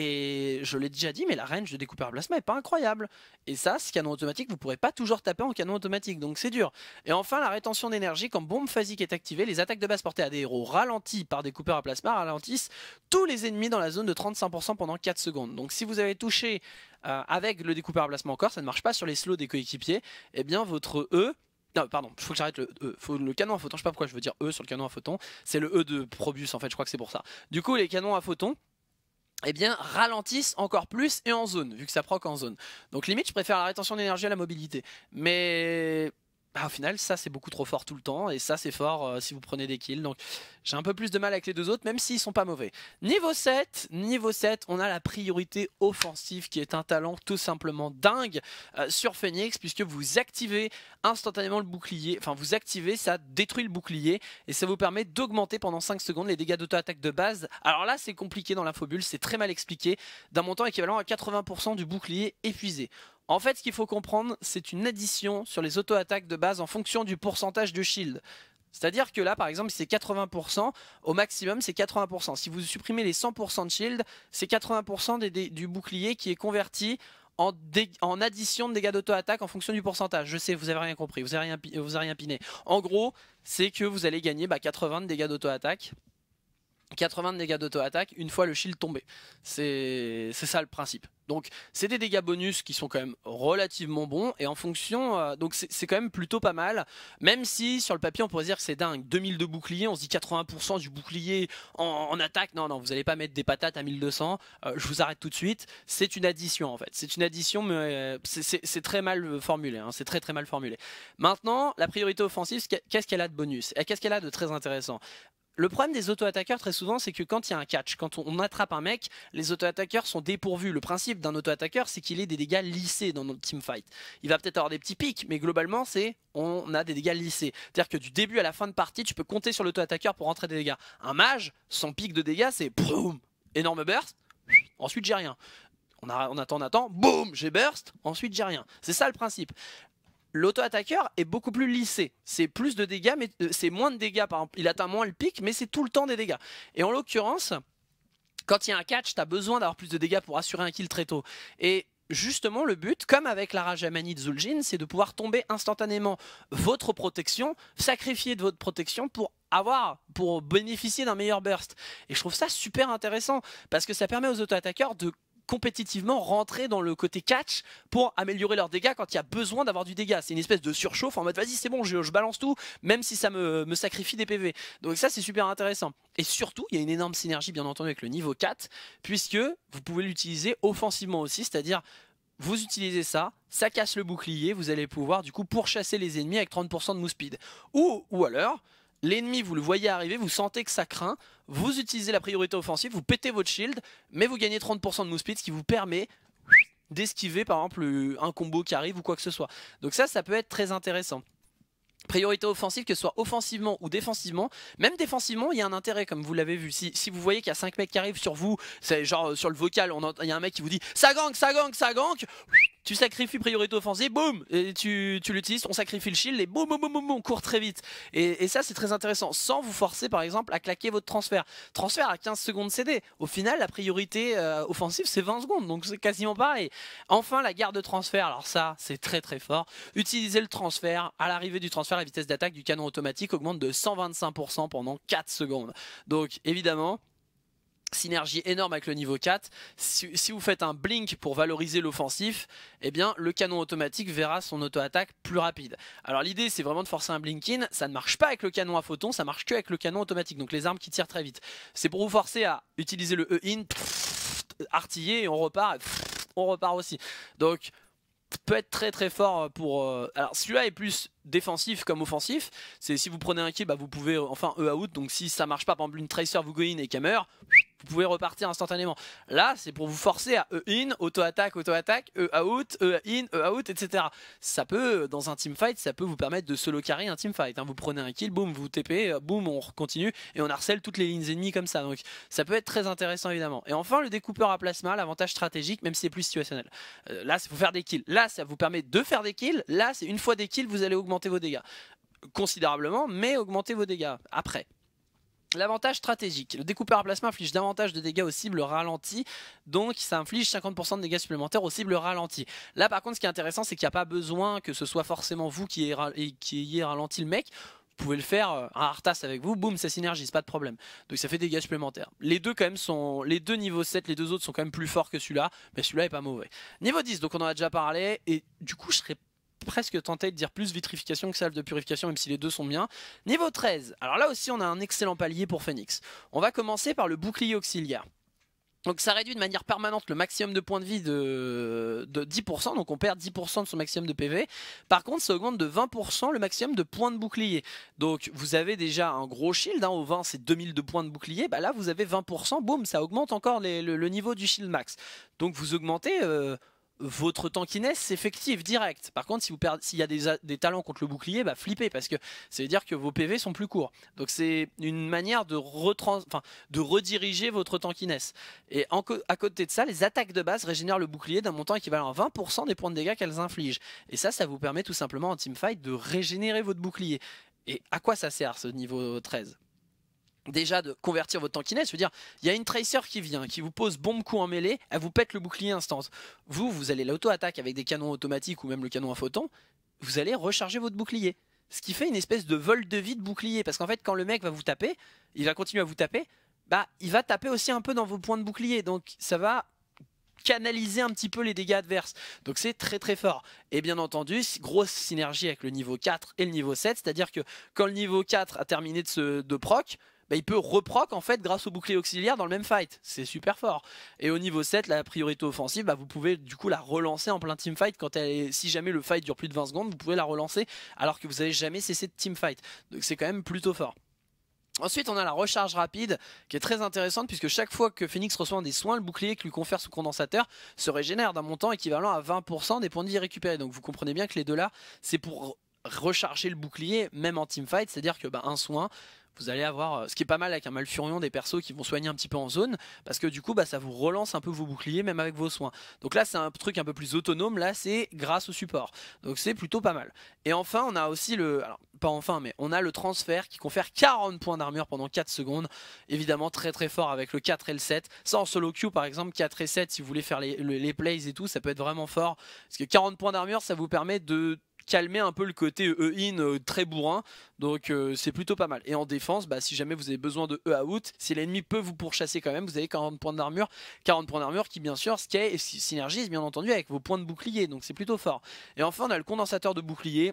Et je l'ai déjà dit, mais la range de découpeur plasma est pas incroyable. Et ça, ce canon automatique, vous pourrez pas toujours taper en canon automatique, donc c'est dur. Et enfin, la rétention d'énergie, quand bombe phasique est activée, les attaques de base portées à des héros ralentis par découpeur à plasma ralentissent tous les ennemis dans la zone de 35% pendant 4 secondes. Donc si vous avez touché euh, avec le découpeur à plasma encore, ça ne marche pas sur les slows des coéquipiers, et eh bien votre E non, pardon, faut que j'arrête le E. le canon à photon, je sais pas pourquoi je veux dire E sur le canon à photon. C'est le E de Probus en fait, je crois que c'est pour ça. Du coup, les canons à photon, eh bien, ralentissent encore plus et en zone, vu que ça proc en zone. Donc limite, je préfère la rétention d'énergie à la mobilité. Mais bah, au final, ça c'est beaucoup trop fort tout le temps, et ça c'est fort euh, si vous prenez des kills. Donc j'ai un peu plus de mal avec les deux autres, même s'ils sont pas mauvais. Niveau 7, niveau 7, on a la priorité offensive qui est un talent tout simplement dingue euh, sur Phoenix, puisque vous activez instantanément le bouclier, enfin vous activez, ça détruit le bouclier, et ça vous permet d'augmenter pendant 5 secondes les dégâts d'auto-attaque de base. Alors là, c'est compliqué dans l'infobule, c'est très mal expliqué, d'un montant équivalent à 80% du bouclier épuisé. En fait, ce qu'il faut comprendre, c'est une addition sur les auto-attaques de base en fonction du pourcentage de shield. C'est-à-dire que là, par exemple, si c'est 80%, au maximum, c'est 80%. Si vous supprimez les 100% de shield, c'est 80% du bouclier qui est converti en, en addition de dégâts d'auto-attaque en fonction du pourcentage. Je sais, vous n'avez rien compris, vous n'avez rien, rien piné. En gros, c'est que vous allez gagner 80 bah, de dégâts d'auto-attaque 80 de dégâts d'auto-attaque une fois le shield tombé. C'est ça le principe. Donc c'est des dégâts bonus qui sont quand même relativement bons et en fonction, euh, donc c'est quand même plutôt pas mal. Même si sur le papier on pourrait dire que c'est dingue, 2000 de bouclier, on se dit 80% du bouclier en, attaque, non non vous allez pas mettre des patates à 1200, euh, je vous arrête tout de suite. C'est une addition en fait, c'est une addition mais euh, c'est très mal formulé, hein. c'est très très mal formulé. Maintenant la priorité offensive, qu'est-ce qu'elle a de bonus Et Qu'est-ce qu'elle a de très intéressant le problème des auto-attaqueurs très souvent, c'est que quand il y a un catch, quand on attrape un mec, les auto-attaqueurs sont dépourvus. Le principe d'un auto-attaqueur, c'est qu'il ait des dégâts lissés dans notre teamfight. Il va peut-être avoir des petits pics, mais globalement, c'est on a des dégâts lissés. C'est-à-dire que du début à la fin de partie, tu peux compter sur l'auto-attaqueur pour rentrer des dégâts. Un mage, son pic de dégâts, c'est boum, énorme burst, ensuite j'ai rien. On, on, attend, on attend, boum, j'ai burst, ensuite j'ai rien. C'est ça le principe. L'auto-attaqueur est beaucoup plus lissé. C'est plus de dégâts, mais euh, c'est moins de dégâts. Par il atteint moins le pic, mais c'est tout le temps des dégâts. Et en l'occurrence, quand il y a un catch, tu as besoin d'avoir plus de dégâts pour assurer un kill très tôt. Et justement, le but, comme avec la rage Rajamani de Zul'jin, c'est de pouvoir tomber instantanément votre protection, sacrifier de votre protection pour avoir, pour bénéficier d'un meilleur burst. Et je trouve ça super intéressant, parce que ça permet aux auto-attaqueurs de compétitivement rentrer dans le côté catch pour améliorer leurs dégâts quand il y a besoin d'avoir du dégât. C'est une espèce de surchauffe en mode vas-y c'est bon, je, balance tout, même si ça me, sacrifie des PV. Donc ça c'est super intéressant. Et surtout, il y a une énorme synergie bien entendu avec le niveau 4, puisque vous pouvez l'utiliser offensivement aussi, c'est-à-dire vous utilisez ça, ça casse le bouclier, vous allez pouvoir du coup pourchasser les ennemis avec 30% de move speed. Ou, ou alors, l'ennemi, vous le voyez arriver, vous sentez que ça craint, vous utilisez la priorité offensive, vous pétez votre shield, mais vous gagnez 30% de move speed, ce qui vous permet d'esquiver par exemple un combo qui arrive ou quoi que ce soit. Donc ça, ça peut être très intéressant. Priorité offensive, que ce soit offensivement ou défensivement. Même défensivement, il y a un intérêt, comme vous l'avez vu. Si, vous voyez qu'il y a 5 mecs qui arrivent sur vous, c'est genre sur le vocal, il y a un mec qui vous dit « ça gank, ça gank, ça gank !» tu sacrifies priorité offensive, boum, tu, tu l'utilises, on sacrifie le shield et boum, boum, boum, boum, on court très vite. Et, ça, c'est très intéressant, sans vous forcer par exemple à claquer votre transfert. Transfert à 15 secondes CD. Au final, la priorité euh, offensive, c'est 20 secondes, donc c'est quasiment pareil. Enfin, la garde de transfert, alors ça, c'est très très fort. Utilisez le transfert, à l'arrivée du transfert, la vitesse d'attaque du canon automatique augmente de 125% pendant 4 secondes. Donc évidemment, Synergie énorme avec le niveau 4. Si, vous faites un blink pour valoriser l'offensif, eh bien le canon automatique verra son auto-attaque plus rapide. Alors l'idée c'est vraiment de forcer un blink-in, ça ne marche pas avec le canon à photon, ça marche que avec le canon automatique, donc les armes qui tirent très vite. C'est pour vous forcer à utiliser le E-in, artiller et on repart, on repart aussi. Donc peut être très très fort euh, pour... Euh, alors celui-là est plus défensif comme offensif, c'est si vous prenez un kill, bah, vous pouvez euh, enfin E-out, donc si ça marche pas, par exemple une Tracer vous go in et qu'elle meurt vous pouvez repartir instantanément. Là, c'est pour vous forcer à E-in, auto-attaque, auto-attaque, E-out, E-in, E-out, etc. Ça peut, dans un teamfight, ça peut vous permettre de solo carry un teamfight. Hein. Vous prenez un kill, boum, vous TP, euh, boum, on continue et on harcèle toutes les lignes ennemies comme ça. Donc ça peut être très intéressant évidemment. Et enfin, le découpeur à plasma, l'avantage stratégique, même si c'est plus situationnel. Euh, là, c'est pour faire des kills. Là, ça vous permet de faire des kills. Là, c'est une fois des kills, vous allez augmenter vos dégâts considérablement, mais augmenter vos dégâts après. L'avantage stratégique. Le découpeur à plasma inflige davantage de dégâts aux cibles ralenties, donc ça inflige 50% de dégâts supplémentaires aux cibles ralenties. Là par contre ce qui est intéressant c'est qu'il n'y a pas besoin que ce soit forcément vous qui ayez, qui ralenti le mec. Vous pouvez le faire, euh, un Arthas avec vous, boum, ça synergise, pas de problème. Donc ça fait des dégâts supplémentaires. Les deux quand même sont, les deux niveaux 7, les deux autres sont quand même plus forts que celui-là, mais celui-là est pas mauvais. Niveau 10, donc on en a déjà parlé, et du coup je serais presque tenté de dire plus vitrification que salve de purification, même si les deux sont bien. Niveau 13, alors là aussi on a un excellent palier pour Phoenix. On va commencer par le bouclier auxiliaire. Donc ça réduit de manière permanente le maximum de points de vie de, 10%, donc on perd 10% de son maximum de PV. Par contre, ça augmente de 20% le maximum de points de bouclier. Donc vous avez déjà un gros shield, hein. au 20 c'est 2000 de points de bouclier, bah là vous avez 20%, boum, ça augmente encore le, niveau du shield max. Donc vous augmentez... Euh, votre tankiness s'effective effectif, direct. Par contre, s'il y a des, talents contre le bouclier, bah flippez, parce que ça veut dire que vos PV sont plus courts. Donc c'est une manière de, rediriger votre tankiness. Et à côté de ça, les attaques de base régénèrent le bouclier d'un montant équivalent à 20% des points de dégâts qu'elles infligent. Et ça, ça vous permet tout simplement en teamfight de régénérer votre bouclier. Et à quoi ça sert ce niveau 13 déjà de convertir votre tankiness, je veux dire, il y a une tracer qui vient, qui vous pose bombe coup en mêlée, elle vous pète le bouclier instant. Vous, vous allez l'auto-attaque avec des canons automatiques ou même le canon à photon, vous allez recharger votre bouclier. Ce qui fait une espèce de vol de vie de bouclier, parce qu'en fait, quand le mec va vous taper, il va continuer à vous taper, bah, il va taper aussi un peu dans vos points de bouclier, donc ça va canaliser un petit peu les dégâts adverses. Donc c'est très très fort. Et bien entendu, grosse synergie avec le niveau 4 et le niveau 7, c'est-à-dire que quand le niveau 4 a terminé de, se de proc, bah, il peut reproc en fait grâce au bouclier auxiliaire dans le même fight. C'est super fort. Et au niveau 7, la priorité offensive, bah, vous pouvez du coup la relancer en plein team fight quand elle si jamais le fight dure plus de 20 secondes, vous pouvez la relancer alors que vous n'avez jamais cessé de team Donc c'est quand même plutôt fort. Ensuite, on a la recharge rapide qui est très intéressante puisque chaque fois que Phoenix reçoit des soins, le bouclier que lui confère son condensateur se régénère d'un montant équivalent à 20% des points de vie récupérés. Donc vous comprenez bien que les deux là, c'est pour recharger le bouclier même en teamfight, c'est-à-dire que bah, un soin, vous allez avoir, euh, ce qui est pas mal avec un Malfurion, des persos qui vont soigner un petit peu en zone, parce que du coup, bah, ça vous relance un peu vos boucliers, même avec vos soins. Donc là, c'est un truc un peu plus autonome, là, c'est grâce au support. Donc c'est plutôt pas mal. Et enfin, on a aussi le... pas enfin, mais on a le transfert qui confère 40 points d'armure pendant 4 secondes. Évidemment, très très fort avec le 4 et le 7. Ça, en solo queue, par exemple, 4 et 7, si vous voulez faire les, les plays et tout, ça peut être vraiment fort. Parce que 40 points d'armure, ça vous permet de calmer un peu le côté euh, E-in euh, très bourrin. Donc euh, c'est plutôt pas mal. Et en défense, bah, si jamais vous avez besoin de E out, si l'ennemi peut vous pourchasser quand même, vous avez 40 points d'armure. 40 points d'armure qui bien sûr synergise bien entendu avec vos points de bouclier. Donc c'est plutôt fort. Et enfin on a le condensateur de bouclier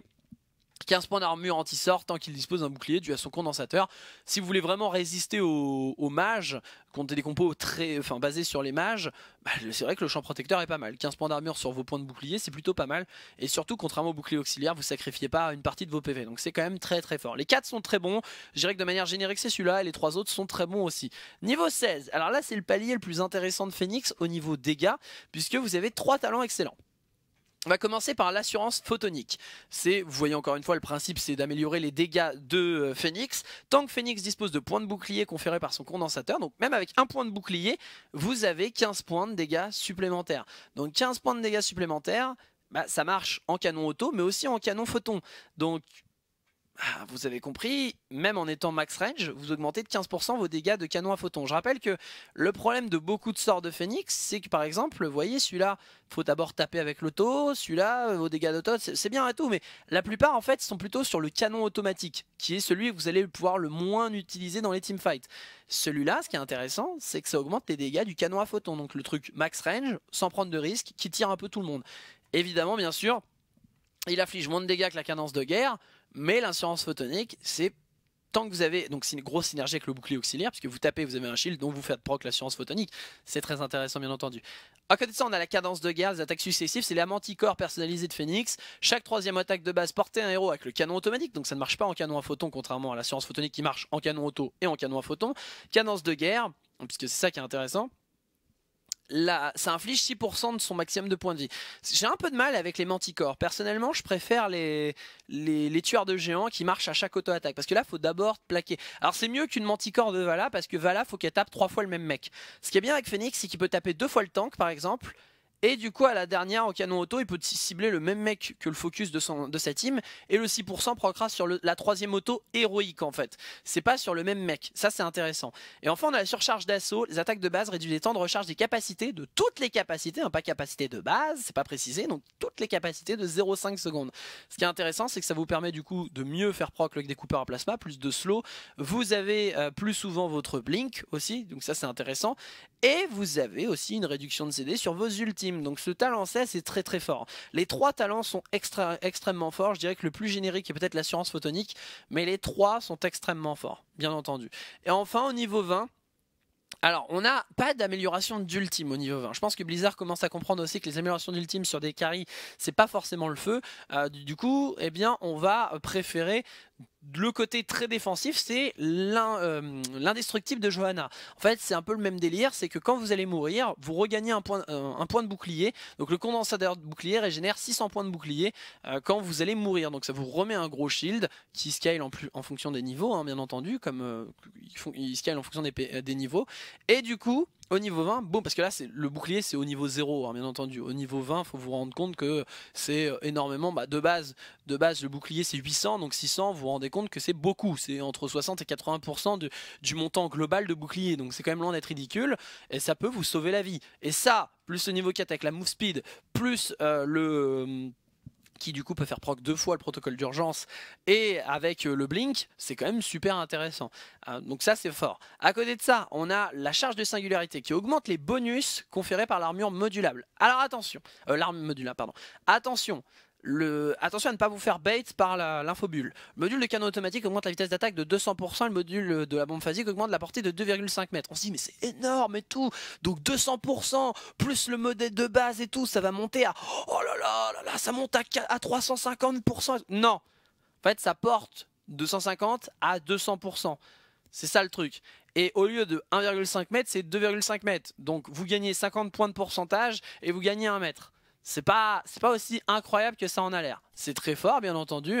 15 points d'armure anti-sort tant qu'il dispose d'un bouclier dû à son condensateur. Si vous voulez vraiment résister aux, mages, compter des compos très, enfin, basés sur les mages, bah, c'est vrai que le champ protecteur est pas mal. 15 points d'armure sur vos points de bouclier, c'est plutôt pas mal. Et surtout, contrairement au bouclier auxiliaire, vous sacrifiez pas une partie de vos PV. Donc c'est quand même très très fort. Les 4 sont très bons. Je dirais que de manière générique, c'est celui-là. Et les 3 autres sont très bons aussi. Niveau 16. Alors là, c'est le palier le plus intéressant de Phoenix au niveau dégâts, puisque vous avez 3 talents excellents. On va commencer par l'assurance photonique. C'est, vous voyez encore une fois, le principe c'est d'améliorer les dégâts de euh, Phoenix. Tant que Phoenix dispose de points de bouclier conférés par son condensateur, donc même avec un point de bouclier, vous avez 15 points de dégâts supplémentaires. Donc 15 points de dégâts supplémentaires, bah, ça marche en canon auto, mais aussi en canon photon. Donc ah, vous avez compris, même en étant max range, vous augmentez de 15% vos dégâts de canon à photon. Je rappelle que le problème de beaucoup de sorts de Phoenix, c'est que par exemple, vous voyez, celui-là, faut d'abord taper avec l'auto, celui-là, vos dégâts d'auto, c'est bien à tout, mais la plupart en fait sont plutôt sur le canon automatique, qui est celui que vous allez pouvoir le moins utiliser dans les teamfights. Celui-là, ce qui est intéressant, c'est que ça augmente les dégâts du canon à photon, donc le truc max range, sans prendre de risque, qui tire un peu tout le monde. Évidemment, bien sûr, il afflige moins de dégâts que la cadence de guerre, mais l'insurance photonique, c'est tant que vous avez, donc une grosse synergie avec le bouclier auxiliaire, puisque vous tapez, vous avez un shield, donc vous faites proc l'assurance photonique. C'est très intéressant, bien entendu. À côté de ça, on a la cadence de guerre, les attaques successives, c'est la manticore personnalisée de Phoenix. Chaque troisième attaque de base portait un héros avec le canon automatique, donc ça ne marche pas en canon à photon, contrairement à l'assurance photonique qui marche en canon auto et en canon à photon. Cadence de guerre, puisque c'est ça qui est intéressant là, ça inflige 6% de son maximum de points de vie. J'ai un peu de mal avec les manticores. Personnellement, je préfère les, les, les tueurs de géants qui marchent à chaque auto-attaque. Parce que là, faut d'abord plaquer. Alors, c'est mieux qu'une manticore de Vala, parce que Vala, faut qu'elle tape trois fois le même mec. Ce qui est bien avec Phoenix, c'est qu'il peut taper deux fois le tank, par exemple, et du coup, à la dernière, au canon auto, il peut cibler le même mec que le focus de, son, de sa team. Et le 6% procra sur la troisième auto héroïque, en fait. C'est pas sur le même mec. Ça, c'est intéressant. Et enfin, on a la surcharge d'assaut, les attaques de base réduisent les temps de recharge des capacités, de toutes les capacités, hein, pas capacité de base, c'est pas précisé, donc toutes les capacités de 0,5 secondes. Ce qui est intéressant, c'est que ça vous permet du coup de mieux faire proc des coupeurs à plasma, plus de slow. Vous avez euh, plus souvent votre blink aussi, donc ça, c'est intéressant. Et vous avez aussi une réduction de CD sur vos ultimes. Donc ce talent 16 c'est très très fort. Les trois talents sont extrêmement forts. Je dirais que le plus générique est peut-être l'assurance photonique, mais les trois sont extrêmement forts, bien entendu. Et enfin au niveau 20, alors, on n'a pas d'amélioration d'ultime au niveau 20. Je pense que Blizzard commence à comprendre aussi que les améliorations d'ultime sur des carries, c'est pas forcément le feu. Euh, du coup, eh bien, on va préférer le côté très défensif, c'est euh, l'indestructible de Johanna. En fait, c'est un peu le même délire, c'est que quand vous allez mourir, vous regagnez un point, euh, de bouclier. Donc le condensateur de bouclier régénère 600 points de bouclier euh, quand vous allez mourir. Donc ça vous remet un gros shield qui scale en, fonction des niveaux, hein, bien entendu, comme il, scale en fonction des niveaux. Et du coup, au niveau 20, bon, parce que là, c'est, le bouclier, c'est au niveau 0, hein, bien entendu. Au niveau 20, faut vous rendre compte que c'est euh, énormément. Bah, de, base, de base, le bouclier, c'est 800, donc 600, vous vous rendez compte que c'est beaucoup. C'est entre 60 et 80% du montant global de bouclier. Donc, c'est quand même loin d'être ridicule. Et ça peut vous sauver la vie. Et ça, plus le niveau 4 avec la move speed, plus euh, le hum, qui du coup peut faire proc deux fois le protocole d'urgence et avec euh, le blink, c'est quand même super intéressant. Euh, donc ça c'est fort. À côté de ça, on a la charge de singularité qui augmente les bonus conférés par l'armure modulable. Alors attention, euh, l'armure modulable pardon. Attention, Attention à ne pas vous faire bait par l'infobulle. Le module de canon automatique augmente la vitesse d'attaque de 200%, le module de la bombe phasique augmente la portée de 2,5 mètres. On se dit mais c'est énorme et tout. Donc 200% plus le modèle de base et tout, ça va monter à... Oh là là, là, là ça monte à, à 350%. Non. En fait, ça porte 250 à 200%. C'est ça le truc. Et au lieu de 1,5 mètre, c'est 2,5 mètres. Donc vous gagnez 50 points de pourcentage et vous gagnez 1 mètre c'est pas, pas aussi incroyable que ça en a l'air. C'est très fort, bien entendu. 2,5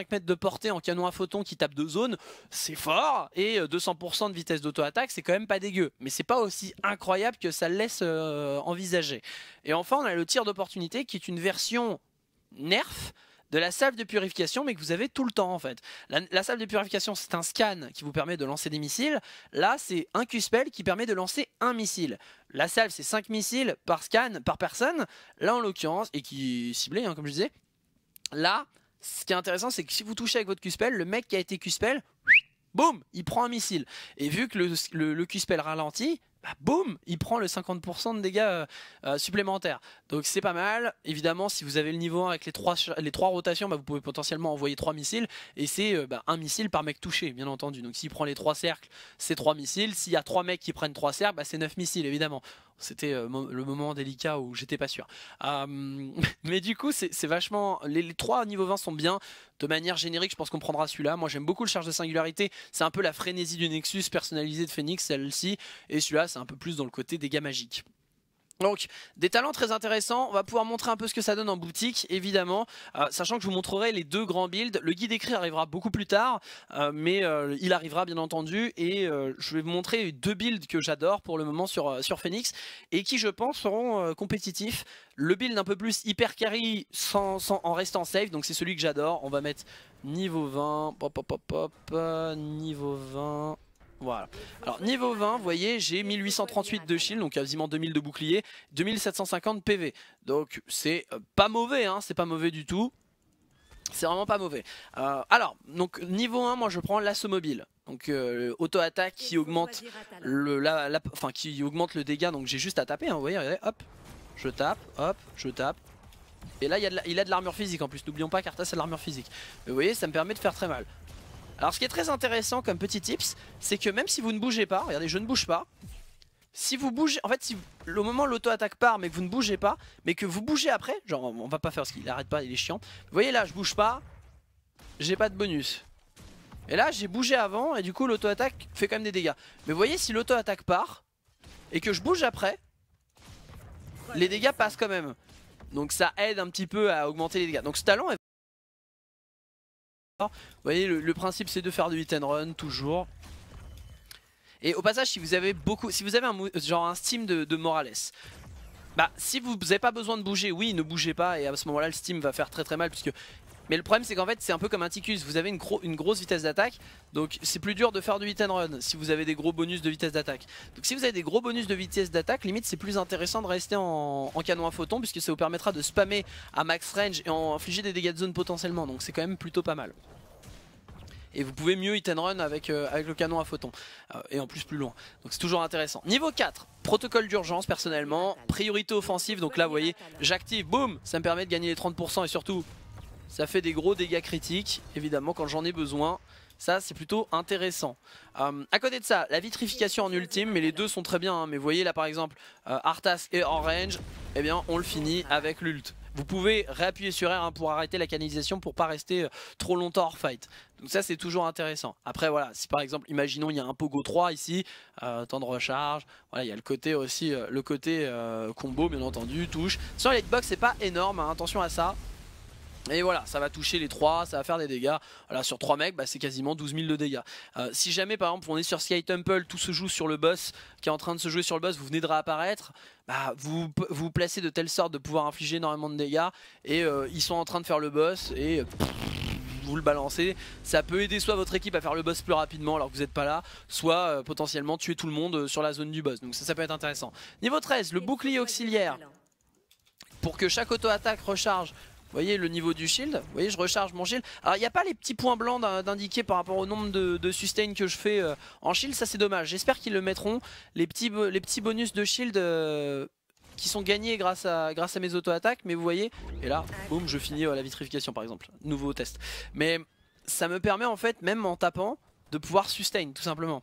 hein. mètres de portée en canon à photon qui tape deux zones, c'est fort. Et 200% euh, de vitesse d'auto-attaque, c'est quand même pas dégueu. Mais c'est pas aussi incroyable que ça le laisse euh, envisager. Et enfin, on a le tir d'opportunité qui est une version nerf de la salle de purification, mais que vous avez tout le temps en fait. La, salle de purification, c'est un scan qui vous permet de lancer des missiles. Là, c'est un Q-spell qui permet de lancer un missile. La salle c'est 5 missiles par scan, par personne. Là, en l'occurrence, et qui est ciblé, hein, comme je disais. Là, ce qui est intéressant, c'est que si vous touchez avec votre Q-spell, le mec qui a été Q-spell, boum, il prend un missile. Et vu que le, le, le Q-spell ralentit, bah, boum, il prend le 50% de dégâts euh, euh, supplémentaires. Donc c'est pas mal. Évidemment, si vous avez le niveau 1 avec les 3, les rotations, bah, vous pouvez potentiellement envoyer 3 missiles. Et c'est euh, bah, un missile par mec touché, bien entendu. Donc s'il prend les 3 cercles, c'est 3 missiles. S'il y a 3 mecs qui prennent 3 cercles, bah, c'est 9 missiles, évidemment. C'était euh, le moment délicat où j'étais pas sûr. mais du coup, c'est vachement. Les, trois niveaux 20 sont bien. De manière générique, je pense qu'on prendra celui-là. Moi, j'aime beaucoup le charge de singularité. C'est un peu la frénésie du Nexus personnalisé de Phoenix, celle-ci. Et celui-là, c'est un peu plus dans le côté dégâts magiques. Donc des talents très intéressants, on va pouvoir montrer un peu ce que ça donne en boutique évidemment, euh, sachant que je vous montrerai les deux grands builds, le guide écrit arrivera beaucoup plus tard, euh, mais euh, il arrivera bien entendu et je vais vous montrer deux builds que j'adore pour le moment sur, sur Phoenix et qui je pense seront compétitifs, le build un peu plus hyper carry en restant safe, donc c'est celui que j'adore, on va mettre niveau 20, pop pop pop, niveau 20, voilà. Alors niveau 20, vous voyez, j'ai 1838 de shield, donc quasiment 2000 de bouclier, 2750 PV. Donc c'est euh, pas mauvais, hein, c'est pas mauvais du tout. C'est vraiment pas mauvais. Euh, alors, donc niveau 1, moi je prends l'assaut mobile. Donc euh, auto-attaque qui augmente le qui augmente le dégât, donc j'ai juste à taper, hein, vous voyez, hop, je tape, hop, je tape. Et là il, y a de l'armure physique en plus, n'oublions pas qu'Arthas a de l'armure physique. vous voyez, ça me permet de faire très mal. Alors ce qui est très intéressant comme petit tips, c'est que même si vous ne bougez pas, regardez je ne bouge pas, si vous bougez, en fait si le moment l'auto-attaque part mais que vous ne bougez pas, mais que vous bougez après, genre on va pas faire ce qu'il arrête pas, il est chiant, vous voyez là je bouge pas, j'ai pas de bonus. Et là j'ai bougé avant et du coup l'auto-attaque fait quand même des dégâts. Mais vous voyez si l'auto-attaque part et que je bouge après, les dégâts passent quand même. Donc ça aide un petit peu à augmenter les dégâts. Donc ce talent est vous voyez, le, principe c'est de faire du hit and run toujours. Et au passage, si vous avez beaucoup, si vous avez un, genre un steam de, de Morales, bah si vous n'avez pas besoin de bouger, oui, ne bougez pas et à ce moment-là, le steam va faire très très mal puisque mais le problème c'est qu'en fait c'est un peu comme un Ticus, vous avez une, grosse vitesse d'attaque, donc c'est plus dur de faire du hit and run si vous avez des gros bonus de vitesse d'attaque. Donc si vous avez des gros bonus de vitesse d'attaque, limite c'est plus intéressant de rester en, canon à photon puisque ça vous permettra de spammer à max range et en infliger des dégâts de zone potentiellement, donc c'est quand même plutôt pas mal. Et vous pouvez mieux hit and run avec, euh, avec le canon à photon. Euh, et en plus plus loin. Donc c'est toujours intéressant. Niveau 4, protocole d'urgence personnellement. Priorité offensive. Donc là vous voyez, j'active, boum, ça me permet de gagner les 30% et surtout ça fait des gros dégâts critiques, évidemment, quand j'en ai besoin. Ça, c'est plutôt intéressant. Euh, à côté de ça, la vitrification en ultime, mais les deux sont très bien. Hein. mais vous voyez là, par exemple, Artas euh, Arthas et Orange, eh bien, on le finit avec l'ult. Vous pouvez réappuyer sur R hein, pour arrêter la canalisation pour pas rester euh, trop longtemps hors fight. Donc ça, c'est toujours intéressant. Après, voilà, si par exemple, imaginons, il y a un Pogo 3 ici, temps de recharge, voilà, il y a le côté aussi, le côté combo, bien entendu, touche. Sur la c'est pas énorme, hein. attention à ça. Et voilà, ça va toucher les 3, ça va faire des dégâts. Voilà, sur 3 mecs, bah, c'est quasiment 12 000 de dégâts. Euh, si jamais, par exemple, on est sur Sky Temple, tout se joue sur le boss qui est en train de se jouer sur le boss, vous venez de réapparaître, bah, vous vous placez de telle sorte de pouvoir infliger énormément de dégâts. Et euh, ils sont en train de faire le boss et euh, vous le balancez. Ça peut aider soit votre équipe à faire le boss plus rapidement alors que vous n'êtes pas là, soit potentiellement tuer tout le monde sur la zone du boss. Donc ça, ça peut être intéressant. Niveau 13, le bouclier auxiliaire. Pour que chaque auto-attaque recharge vous voyez le niveau du shield, vous voyez je recharge mon shield. Alors il n'y a pas les petits points blancs d'indiquer par rapport au nombre de, sustain que je fais euh, en shield, ça c'est dommage. J'espère qu'ils le mettront, les petits, les petits bonus de shield euh, qui sont gagnés grâce à, grâce à mes auto-attaques, mais vous voyez, et là, boum, je finis euh, la vitrification par exemple, nouveau test. Mais ça me permet en fait, même en tapant, de pouvoir sustain tout simplement.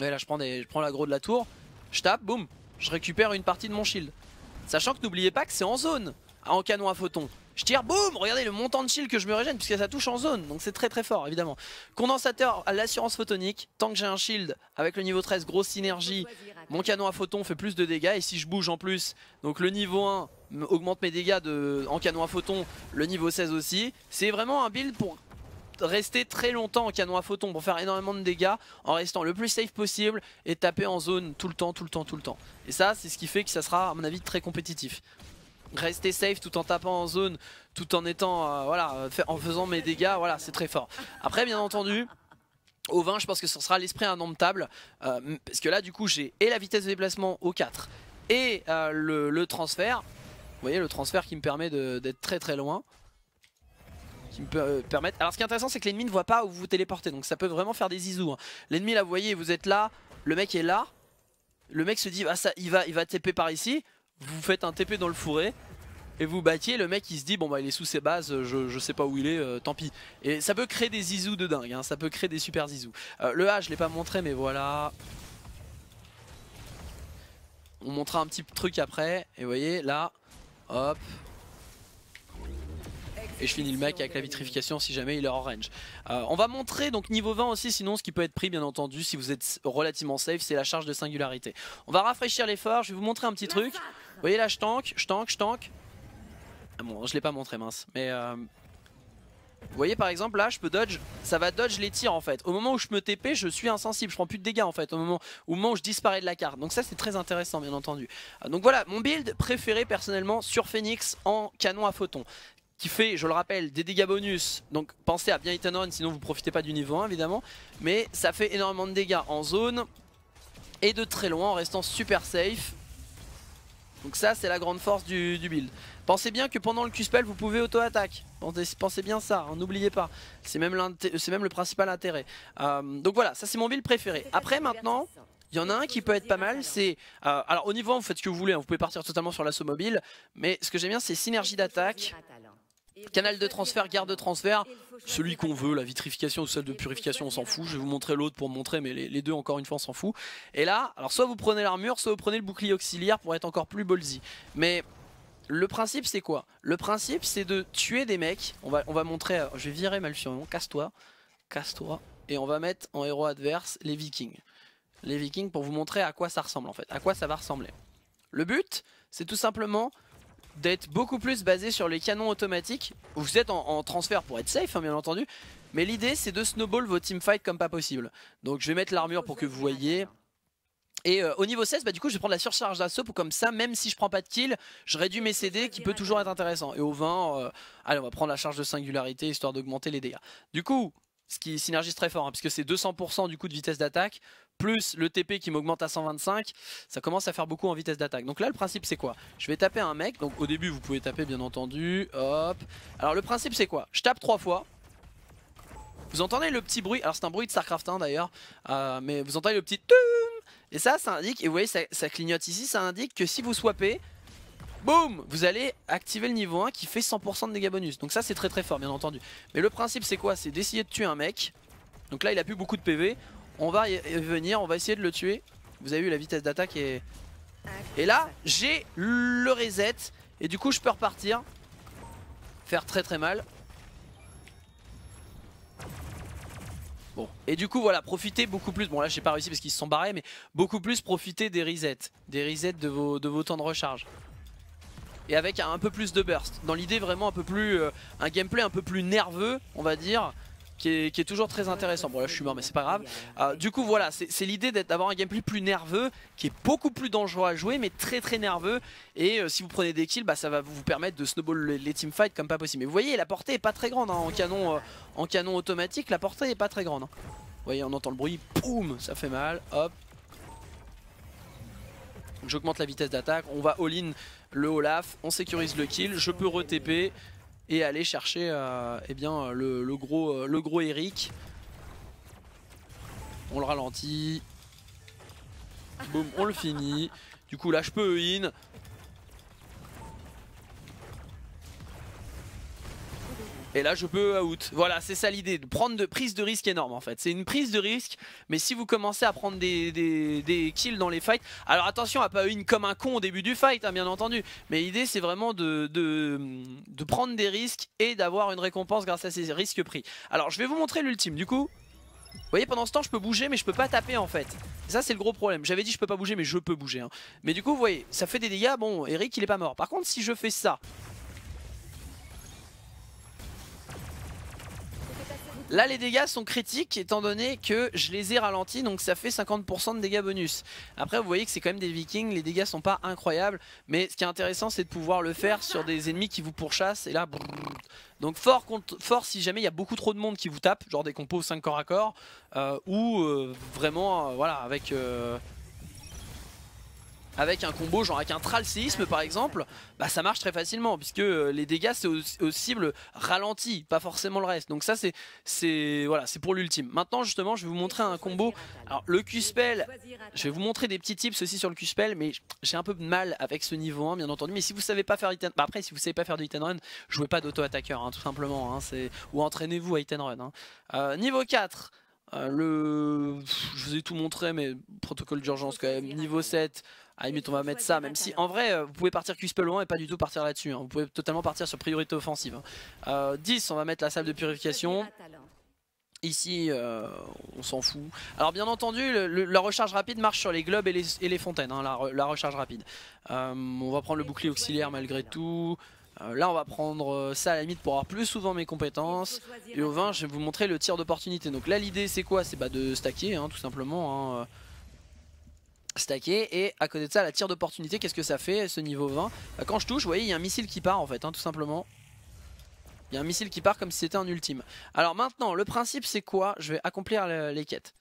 Et là je prends, je prends l'aggro de la tour, je tape, boum, je récupère une partie de mon shield. Sachant que n'oubliez pas que c'est en zone en canon à photon. Je tire, boum, regardez le montant de shield que je me régène puisque ça touche en zone, donc c'est très très fort évidemment. Condensateur à l'assurance photonique, tant que j'ai un shield avec le niveau 13, grosse synergie, mon canon à photon fait plus de dégâts et si je bouge en plus, donc le niveau 1 augmente mes dégâts de, en canon à photon, le niveau 16 aussi. C'est vraiment un build pour rester très longtemps en canon à photon pour faire énormément de dégâts en restant le plus safe possible et taper en zone tout le temps, tout le temps, tout le temps. Et ça, c'est ce qui fait que ça sera à mon avis très compétitif rester safe tout en tapant en zone, tout en étant euh, voilà, euh, en faisant mes dégâts, voilà, c'est très fort. Après bien entendu, au 20 je pense que ce sera l'esprit indomptable, euh, parce que là du coup j'ai et la vitesse de déplacement au 4 et le, transfert, vous voyez le transfert qui me permet d'être très très loin. Qui me peut Alors ce qui est intéressant c'est que l'ennemi ne voit pas où vous vous téléportez, donc ça peut vraiment faire des zizous. Hein. L'ennemi là vous voyez vous êtes là, le mec est là, le mec se dit ah, ça, il va il va taper par ici, vous faites un TP dans le fourré et vous battiez, le mec il se dit bon bah il est sous ses bases, euh, je, sais pas où il est, euh, tant pis. Et ça peut créer des zizous de dingue, hein, ça peut créer des super zizous. Euh, le A je l'ai pas montré mais voilà. On montrera un petit truc après, et vous voyez là, hop. Et je finis le mec avec la vitrification si jamais il est en range. on va montrer donc niveau 20 aussi sinon ce qui peut être pris bien entendu si vous êtes relativement safe c'est la charge de singularité. On va rafraîchir l'effort, je vais vous montrer un petit truc voyez là, je tank, je tank, je tank. Ah bon, je l'ai pas montré, mince. Mais euh, vous voyez par exemple là, je peux dodge, ça va dodge les tirs en fait. Au moment où je me TP, je suis insensible, je prends plus de dégâts en fait. Au moment, où je disparais de la carte. Donc ça c'est très intéressant bien entendu. Euh, donc voilà, mon build préféré personnellement sur Phoenix en canon à photon qui fait, je le rappelle, des dégâts bonus. Donc pensez à bien hit sinon vous profitez pas du niveau 1 évidemment. Mais ça fait énormément de dégâts en zone et de très loin en restant super safe. Donc ça c'est la grande force du, build. Pensez bien que pendant le Q-Spell vous pouvez auto-attaque. Pensez, bien ça, hein, n'oubliez pas. C'est même, le principal intérêt. Euh, donc voilà, ça c'est mon build préféré. Après maintenant... Il y en a un qui peut être pas mal, c'est... Euh, alors au niveau, vous faites ce que vous voulez, hein, vous pouvez partir totalement sur l'assaut mobile, mais ce que j'aime bien c'est synergie d'attaque, Canal de transfert, garde de transfert, celui qu'on veut, la vitrification ou celle de purification, on s'en fout. Je vais vous montrer l'autre pour montrer, mais les, deux, encore une fois, on s'en fout. Et là, alors soit vous prenez l'armure, soit vous prenez le bouclier auxiliaire pour être encore plus ballsy. Mais le principe, c'est quoi Le principe, c'est de tuer des mecs. On va, on va montrer, euh, je vais virer Malfurion, casse-toi, casse-toi. Et on va mettre en héros adverse les vikings. Les vikings pour vous montrer à quoi ça ressemble en fait, à quoi ça va ressembler. Le but, c'est tout simplement d'être beaucoup plus basé sur les canons automatiques. Vous êtes en, transfert pour être safe, hein, bien entendu. Mais l'idée, c'est de snowball vos teamfights comme pas possible. Donc je vais mettre l'armure pour que vous voyez. Et euh, au niveau 16, bah, du coup, je vais prendre la surcharge d'assaut comme ça, même si je prends pas de kill, je réduis mes CD qui peut toujours être intéressant. Et au 20, euh, allez, on va prendre la charge de singularité histoire d'augmenter les dégâts. Du coup, ce qui synergise très fort, hein, puisque c'est 200% du coup de vitesse d'attaque, plus le TP qui m'augmente à 125, ça commence à faire beaucoup en vitesse d'attaque. Donc là, le principe, c'est quoi Je vais taper un mec, donc au début, vous pouvez taper, bien entendu, hop. Alors le principe, c'est quoi Je tape trois fois, vous entendez le petit bruit, alors c'est un bruit de Starcraft 1 hein, d'ailleurs, euh, mais vous entendez le petit et ça, ça indique, et vous voyez, ça, clignote ici, ça indique que si vous swappez, boum, vous allez activer le niveau 1 qui fait 100% de dégâts bonus. Donc ça, c'est très très fort, bien entendu. Mais le principe, c'est quoi C'est d'essayer de tuer un mec. Donc là, il a plus beaucoup de PV. On va venir, on va essayer de le tuer. Vous avez vu la vitesse d'attaque et Et là, j'ai le reset. Et du coup, je peux repartir. Faire très très mal. Bon, et du coup, voilà, profiter beaucoup plus. Bon, là, j'ai pas réussi parce qu'ils se sont barrés, mais beaucoup plus profiter des resets. Des resets de vos, de vos temps de recharge. Et avec un, peu plus de burst. Dans l'idée, vraiment un peu plus. Euh, un gameplay un peu plus nerveux, on va dire qui est, toujours très intéressant. Bon là je suis mort mais c'est pas grave. Euh, du coup voilà, c'est l'idée d'avoir un gameplay plus nerveux, qui est beaucoup plus dangereux à jouer mais très très nerveux. Et euh, si vous prenez des kills, bah, ça va vous permettre de snowball les, teamfights comme pas possible. Mais vous voyez la portée est pas très grande hein, en, canon, euh, en canon automatique, la portée est pas très grande. Hein. Vous voyez on entend le bruit, boum, ça fait mal, hop. J'augmente la vitesse d'attaque, on va all-in le Olaf, on sécurise le kill, je peux re-TP, et aller chercher euh, eh bien, le, gros, euh, le gros Eric. On le ralentit. Boum, on le finit. Du coup là je peux in, Et là, je peux euh, out. Voilà, c'est ça l'idée, de prendre de prise de risque énorme en fait. C'est une prise de risque, mais si vous commencez à prendre des, des, kills dans les fights, alors attention à pas une comme un con au début du fight, hein, bien entendu. Mais l'idée, c'est vraiment de, de, prendre des risques et d'avoir une récompense grâce à ces risques pris. Alors, je vais vous montrer l'ultime. Du coup, vous voyez, pendant ce temps, je peux bouger, mais je peux pas taper en fait. Ça, c'est le gros problème. J'avais dit, je peux pas bouger, mais je peux bouger. Hein. Mais du coup, vous voyez, ça fait des dégâts. Bon, Eric, il est pas mort. Par contre, si je fais ça, Là, les dégâts sont critiques étant donné que je les ai ralentis, donc ça fait 50% de dégâts bonus. Après, vous voyez que c'est quand même des vikings, les dégâts sont pas incroyables, mais ce qui est intéressant, c'est de pouvoir le faire sur des ennemis qui vous pourchassent, et là... donc fort, contre, fort si jamais il y a beaucoup trop de monde qui vous tape, genre des compos 5 corps à corps, euh, ou euh, vraiment, euh, voilà, avec avec un combo genre avec un Tral séisme par exemple, bah ça marche très facilement puisque euh, les dégâts c'est aux, cibles ralenties, pas forcément le reste. Donc ça c'est c'est voilà, c'est pour l'ultime. Maintenant justement, je vais vous montrer un combo. Alors le Q-spell, je vais vous montrer des petits tips aussi sur le Q-spell mais j'ai un peu de mal avec ce niveau 1 bien entendu, mais si vous savez pas faire it... Bah, après si vous savez pas faire de hit run, jouez pas d'auto attaqueur hein, tout simplement hein, c'est ou entraînez-vous à hit run hein. euh, niveau 4 euh, le je vous ai tout montré mais protocole d'urgence quand même niveau 7 à ah, limite on va mettre ça, même si en vrai euh, vous pouvez partir cuisse peu loin et pas du tout partir là-dessus. Hein. Vous pouvez totalement partir sur priorité offensive. 10, hein. euh, on va mettre la salle de purification. Ici, euh, on s'en fout. Alors bien entendu, la recharge rapide marche sur les globes et les, et les fontaines, hein, la, recharge rapide. on va prendre le bouclier auxiliaire malgré tout. là, on va prendre ça à la limite pour avoir plus souvent mes compétences. Et au 20, je vais vous montrer le tir d'opportunité. Donc là, l'idée, c'est quoi C'est pas bah, de stacker, tout simplement stacké et à côté de ça la tire d'opportunité qu'est-ce que ça fait ce niveau 20 bah, quand je touche vous voyez il y a un missile qui part en fait hein, tout simplement il y a un missile qui part comme si c'était un ultime alors maintenant le principe c'est quoi je vais accomplir les quêtes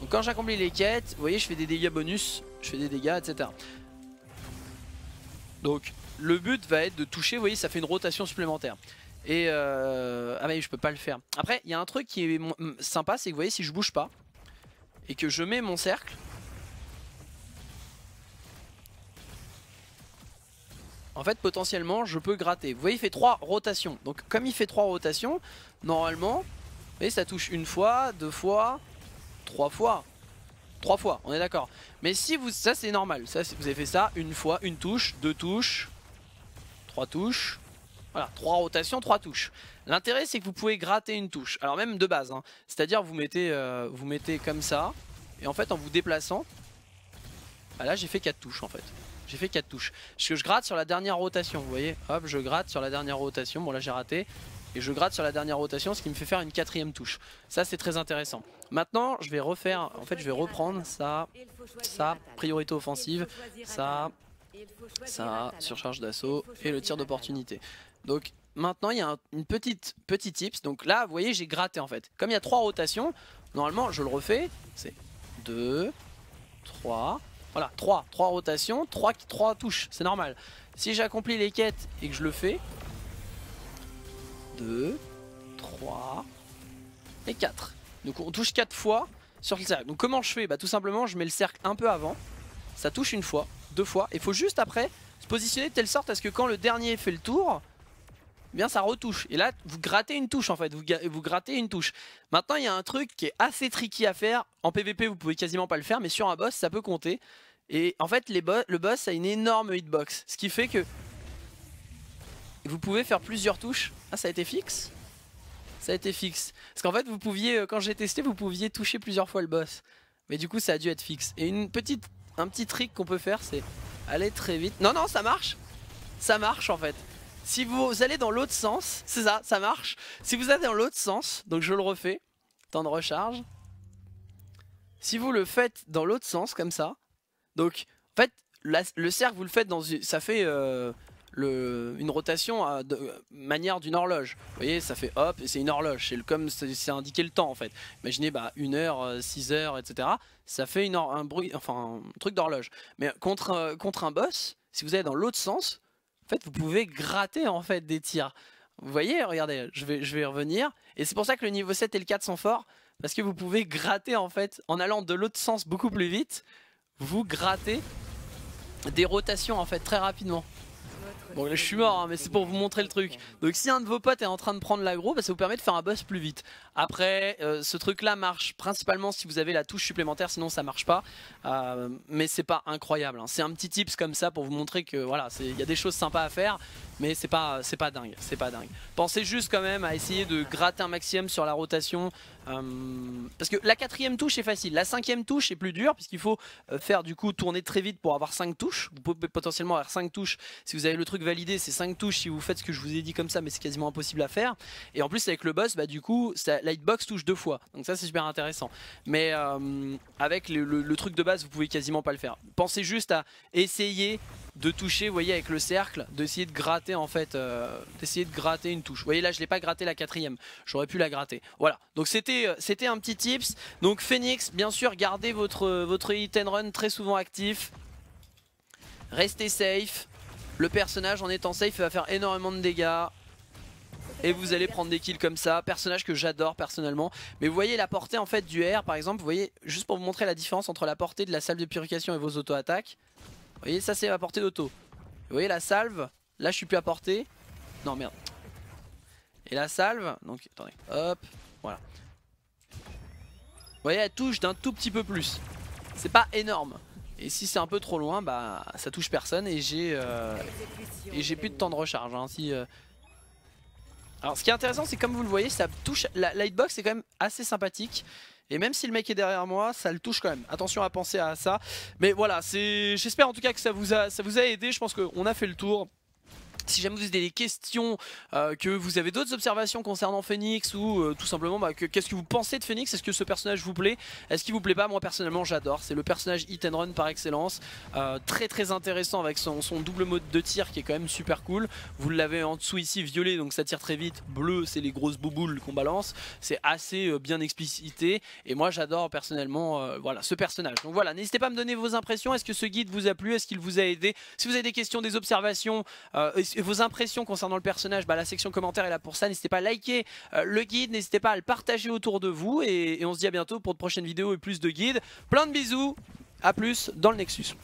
donc quand j'accomplis les quêtes vous voyez je fais des dégâts bonus je fais des dégâts etc donc le but va être de toucher vous voyez ça fait une rotation supplémentaire et euh, ah mais bah je peux pas le faire après il y a un truc qui est sympa c'est que vous voyez si je bouge pas et que je mets mon cercle en fait potentiellement je peux gratter. Vous voyez il fait 3 rotations. Donc comme il fait 3 rotations, normalement, vous ça touche une fois, deux fois, trois fois. Trois fois, on est d'accord. Mais si vous. ça c'est normal, ça vous avez fait ça une fois, une touche, deux touches, trois touches. Voilà, trois rotations, trois touches. L'intérêt c'est que vous pouvez gratter une touche. Alors même de base, hein. c'est-à-dire vous mettez euh, vous mettez comme ça, et en fait en vous déplaçant, bah là j'ai fait quatre touches en fait. J'ai fait 4 touches. Parce que je gratte sur la dernière rotation, vous voyez. Hop, je gratte sur la dernière rotation. Bon, là j'ai raté. Et je gratte sur la dernière rotation, ce qui me fait faire une quatrième touche. Ça, c'est très intéressant. Maintenant, je vais refaire. En fait, je vais reprendre ça, ça, priorité offensive, ça, ça, surcharge d'assaut et le tir d'opportunité. Donc, maintenant il y a une petite petite tips. Donc là, vous voyez, j'ai gratté en fait. Comme il y a trois rotations, normalement je le refais. C'est 2, 3, voilà, 3, 3 rotations, 3, touches, c'est normal. Si j'accomplis les quêtes et que je le fais, 2, 3 et 4. Donc on touche 4 fois sur le cercle. Donc comment je fais Bah tout simplement je mets le cercle un peu avant, ça touche une fois, deux fois, et il faut juste après se positionner de telle sorte à ce que quand le dernier fait le tour, eh bien ça retouche. Et là, vous grattez une touche en fait, vous, vous grattez une touche. Maintenant, il y a un truc qui est assez tricky à faire. En PvP, vous pouvez quasiment pas le faire, mais sur un boss, ça peut compter. Et en fait, le boss a une énorme hitbox, ce qui fait que vous pouvez faire plusieurs touches. Ah, ça a été fixe Ça a été fixe. Parce qu'en fait, vous pouviez, euh, quand j'ai testé, vous pouviez toucher plusieurs fois le boss. Mais du coup, ça a dû être fixe. Et une petite, un petit trick qu'on peut faire, c'est aller très vite. Non, non, ça marche Ça marche en fait. Si vous allez dans l'autre sens, c'est ça, ça marche. Si vous allez dans l'autre sens, donc je le refais, temps de recharge. Si vous le faites dans l'autre sens, comme ça, donc en fait, le cercle, vous le faites dans une, ça fait euh, une rotation à, manière d'une horloge. Vous voyez, ça fait hop, et c'est une horloge. C'est comme c'est indiqué le temps en fait. Imaginez 1 bah, heure, 6 euh, heures, etc. Ça fait une, un bruit, enfin un truc d'horloge. Mais contre, euh, contre un boss, si vous allez dans l'autre sens, fait, vous pouvez gratter en fait des tirs. Vous voyez, regardez, je vais, je vais revenir. Et c'est pour ça que le niveau 7 et le 4 sont forts, parce que vous pouvez gratter en fait, en allant de l'autre sens beaucoup plus vite, vous grattez des rotations en fait très rapidement. Bon là je suis mort hein, mais c'est pour vous montrer le truc. Donc si un de vos potes est en train de prendre l'aggro, bah, ça vous permet de faire un boss plus vite. Après euh, ce truc là marche principalement si vous avez la touche supplémentaire sinon ça marche pas. Euh, mais c'est pas incroyable. Hein. C'est un petit tips comme ça pour vous montrer que voilà, il y a des choses sympas à faire mais c'est pas, pas dingue, c'est pas dingue. Pensez juste quand même à essayer de gratter un maximum sur la rotation, euh, parce que la quatrième touche est facile, la cinquième touche est plus dure, puisqu'il faut euh, faire du coup tourner très vite pour avoir cinq touches, vous pouvez potentiellement avoir cinq touches, si vous avez le truc validé c'est cinq touches, si vous faites ce que je vous ai dit comme ça, mais c'est quasiment impossible à faire, et en plus avec le boss, bah du coup, ça, Lightbox touche deux fois, donc ça c'est super intéressant, mais euh, avec le truc de base vous pouvez quasiment pas le faire. Pensez juste à essayer de toucher, vous voyez, avec le cercle, d'essayer de gratter en fait, euh, d'essayer de gratter une touche. Vous voyez là, je l'ai pas gratté la quatrième, j'aurais pu la gratter. Voilà. Donc c'était, euh, c'était un petit tips. Donc Phoenix, bien sûr, gardez votre votre hit and run très souvent actif. Restez safe. Le personnage en étant safe va faire énormément de dégâts. Et vous allez prendre des kills comme ça, personnage que j'adore personnellement. Mais vous voyez la portée en fait du R par exemple, vous voyez, juste pour vous montrer la différence entre la portée de la salle de purification et vos auto-attaques. Vous voyez, ça c'est à portée d'auto. Vous voyez la salve, là je suis plus à portée. Non merde. Et la salve, donc attendez, hop, voilà. Vous voyez, elle touche d'un tout petit peu plus. C'est pas énorme. Et si c'est un peu trop loin, bah ça touche personne et j'ai euh, et j'ai plus de temps de recharge. Hein, euh. Alors ce qui est intéressant, c'est comme vous le voyez, ça touche la lightbox, est quand même assez sympathique. Et même si le mec est derrière moi, ça le touche quand même. Attention à penser à ça. Mais voilà, j'espère en tout cas que ça vous a, ça vous a aidé. Je pense qu'on a fait le tour si jamais vous avez des questions, euh, que vous avez d'autres observations concernant Phoenix ou euh, tout simplement bah, qu'est-ce que vous pensez de Phoenix, est-ce que ce personnage vous plaît, est-ce qu'il vous plaît pas, moi personnellement j'adore, c'est le personnage hit and run par excellence, euh, très très intéressant avec son, double mode de tir qui est quand même super cool, vous l'avez en dessous ici violet donc ça tire très vite, bleu c'est les grosses bouboules qu'on balance, c'est assez bien explicité et moi j'adore personnellement voilà ce personnage. Donc voilà, n'hésitez pas à me donner vos impressions, est-ce que ce guide vous a plu, est-ce qu'il vous a aidé, si vous avez des questions, des observations, et vos impressions concernant le personnage, bah, la section commentaire est là pour ça. N'hésitez pas à liker euh, le guide, n'hésitez pas à le partager autour de vous. Et, on se dit à bientôt pour de prochaines vidéos et plus de guides. Plein de bisous, à plus dans le Nexus.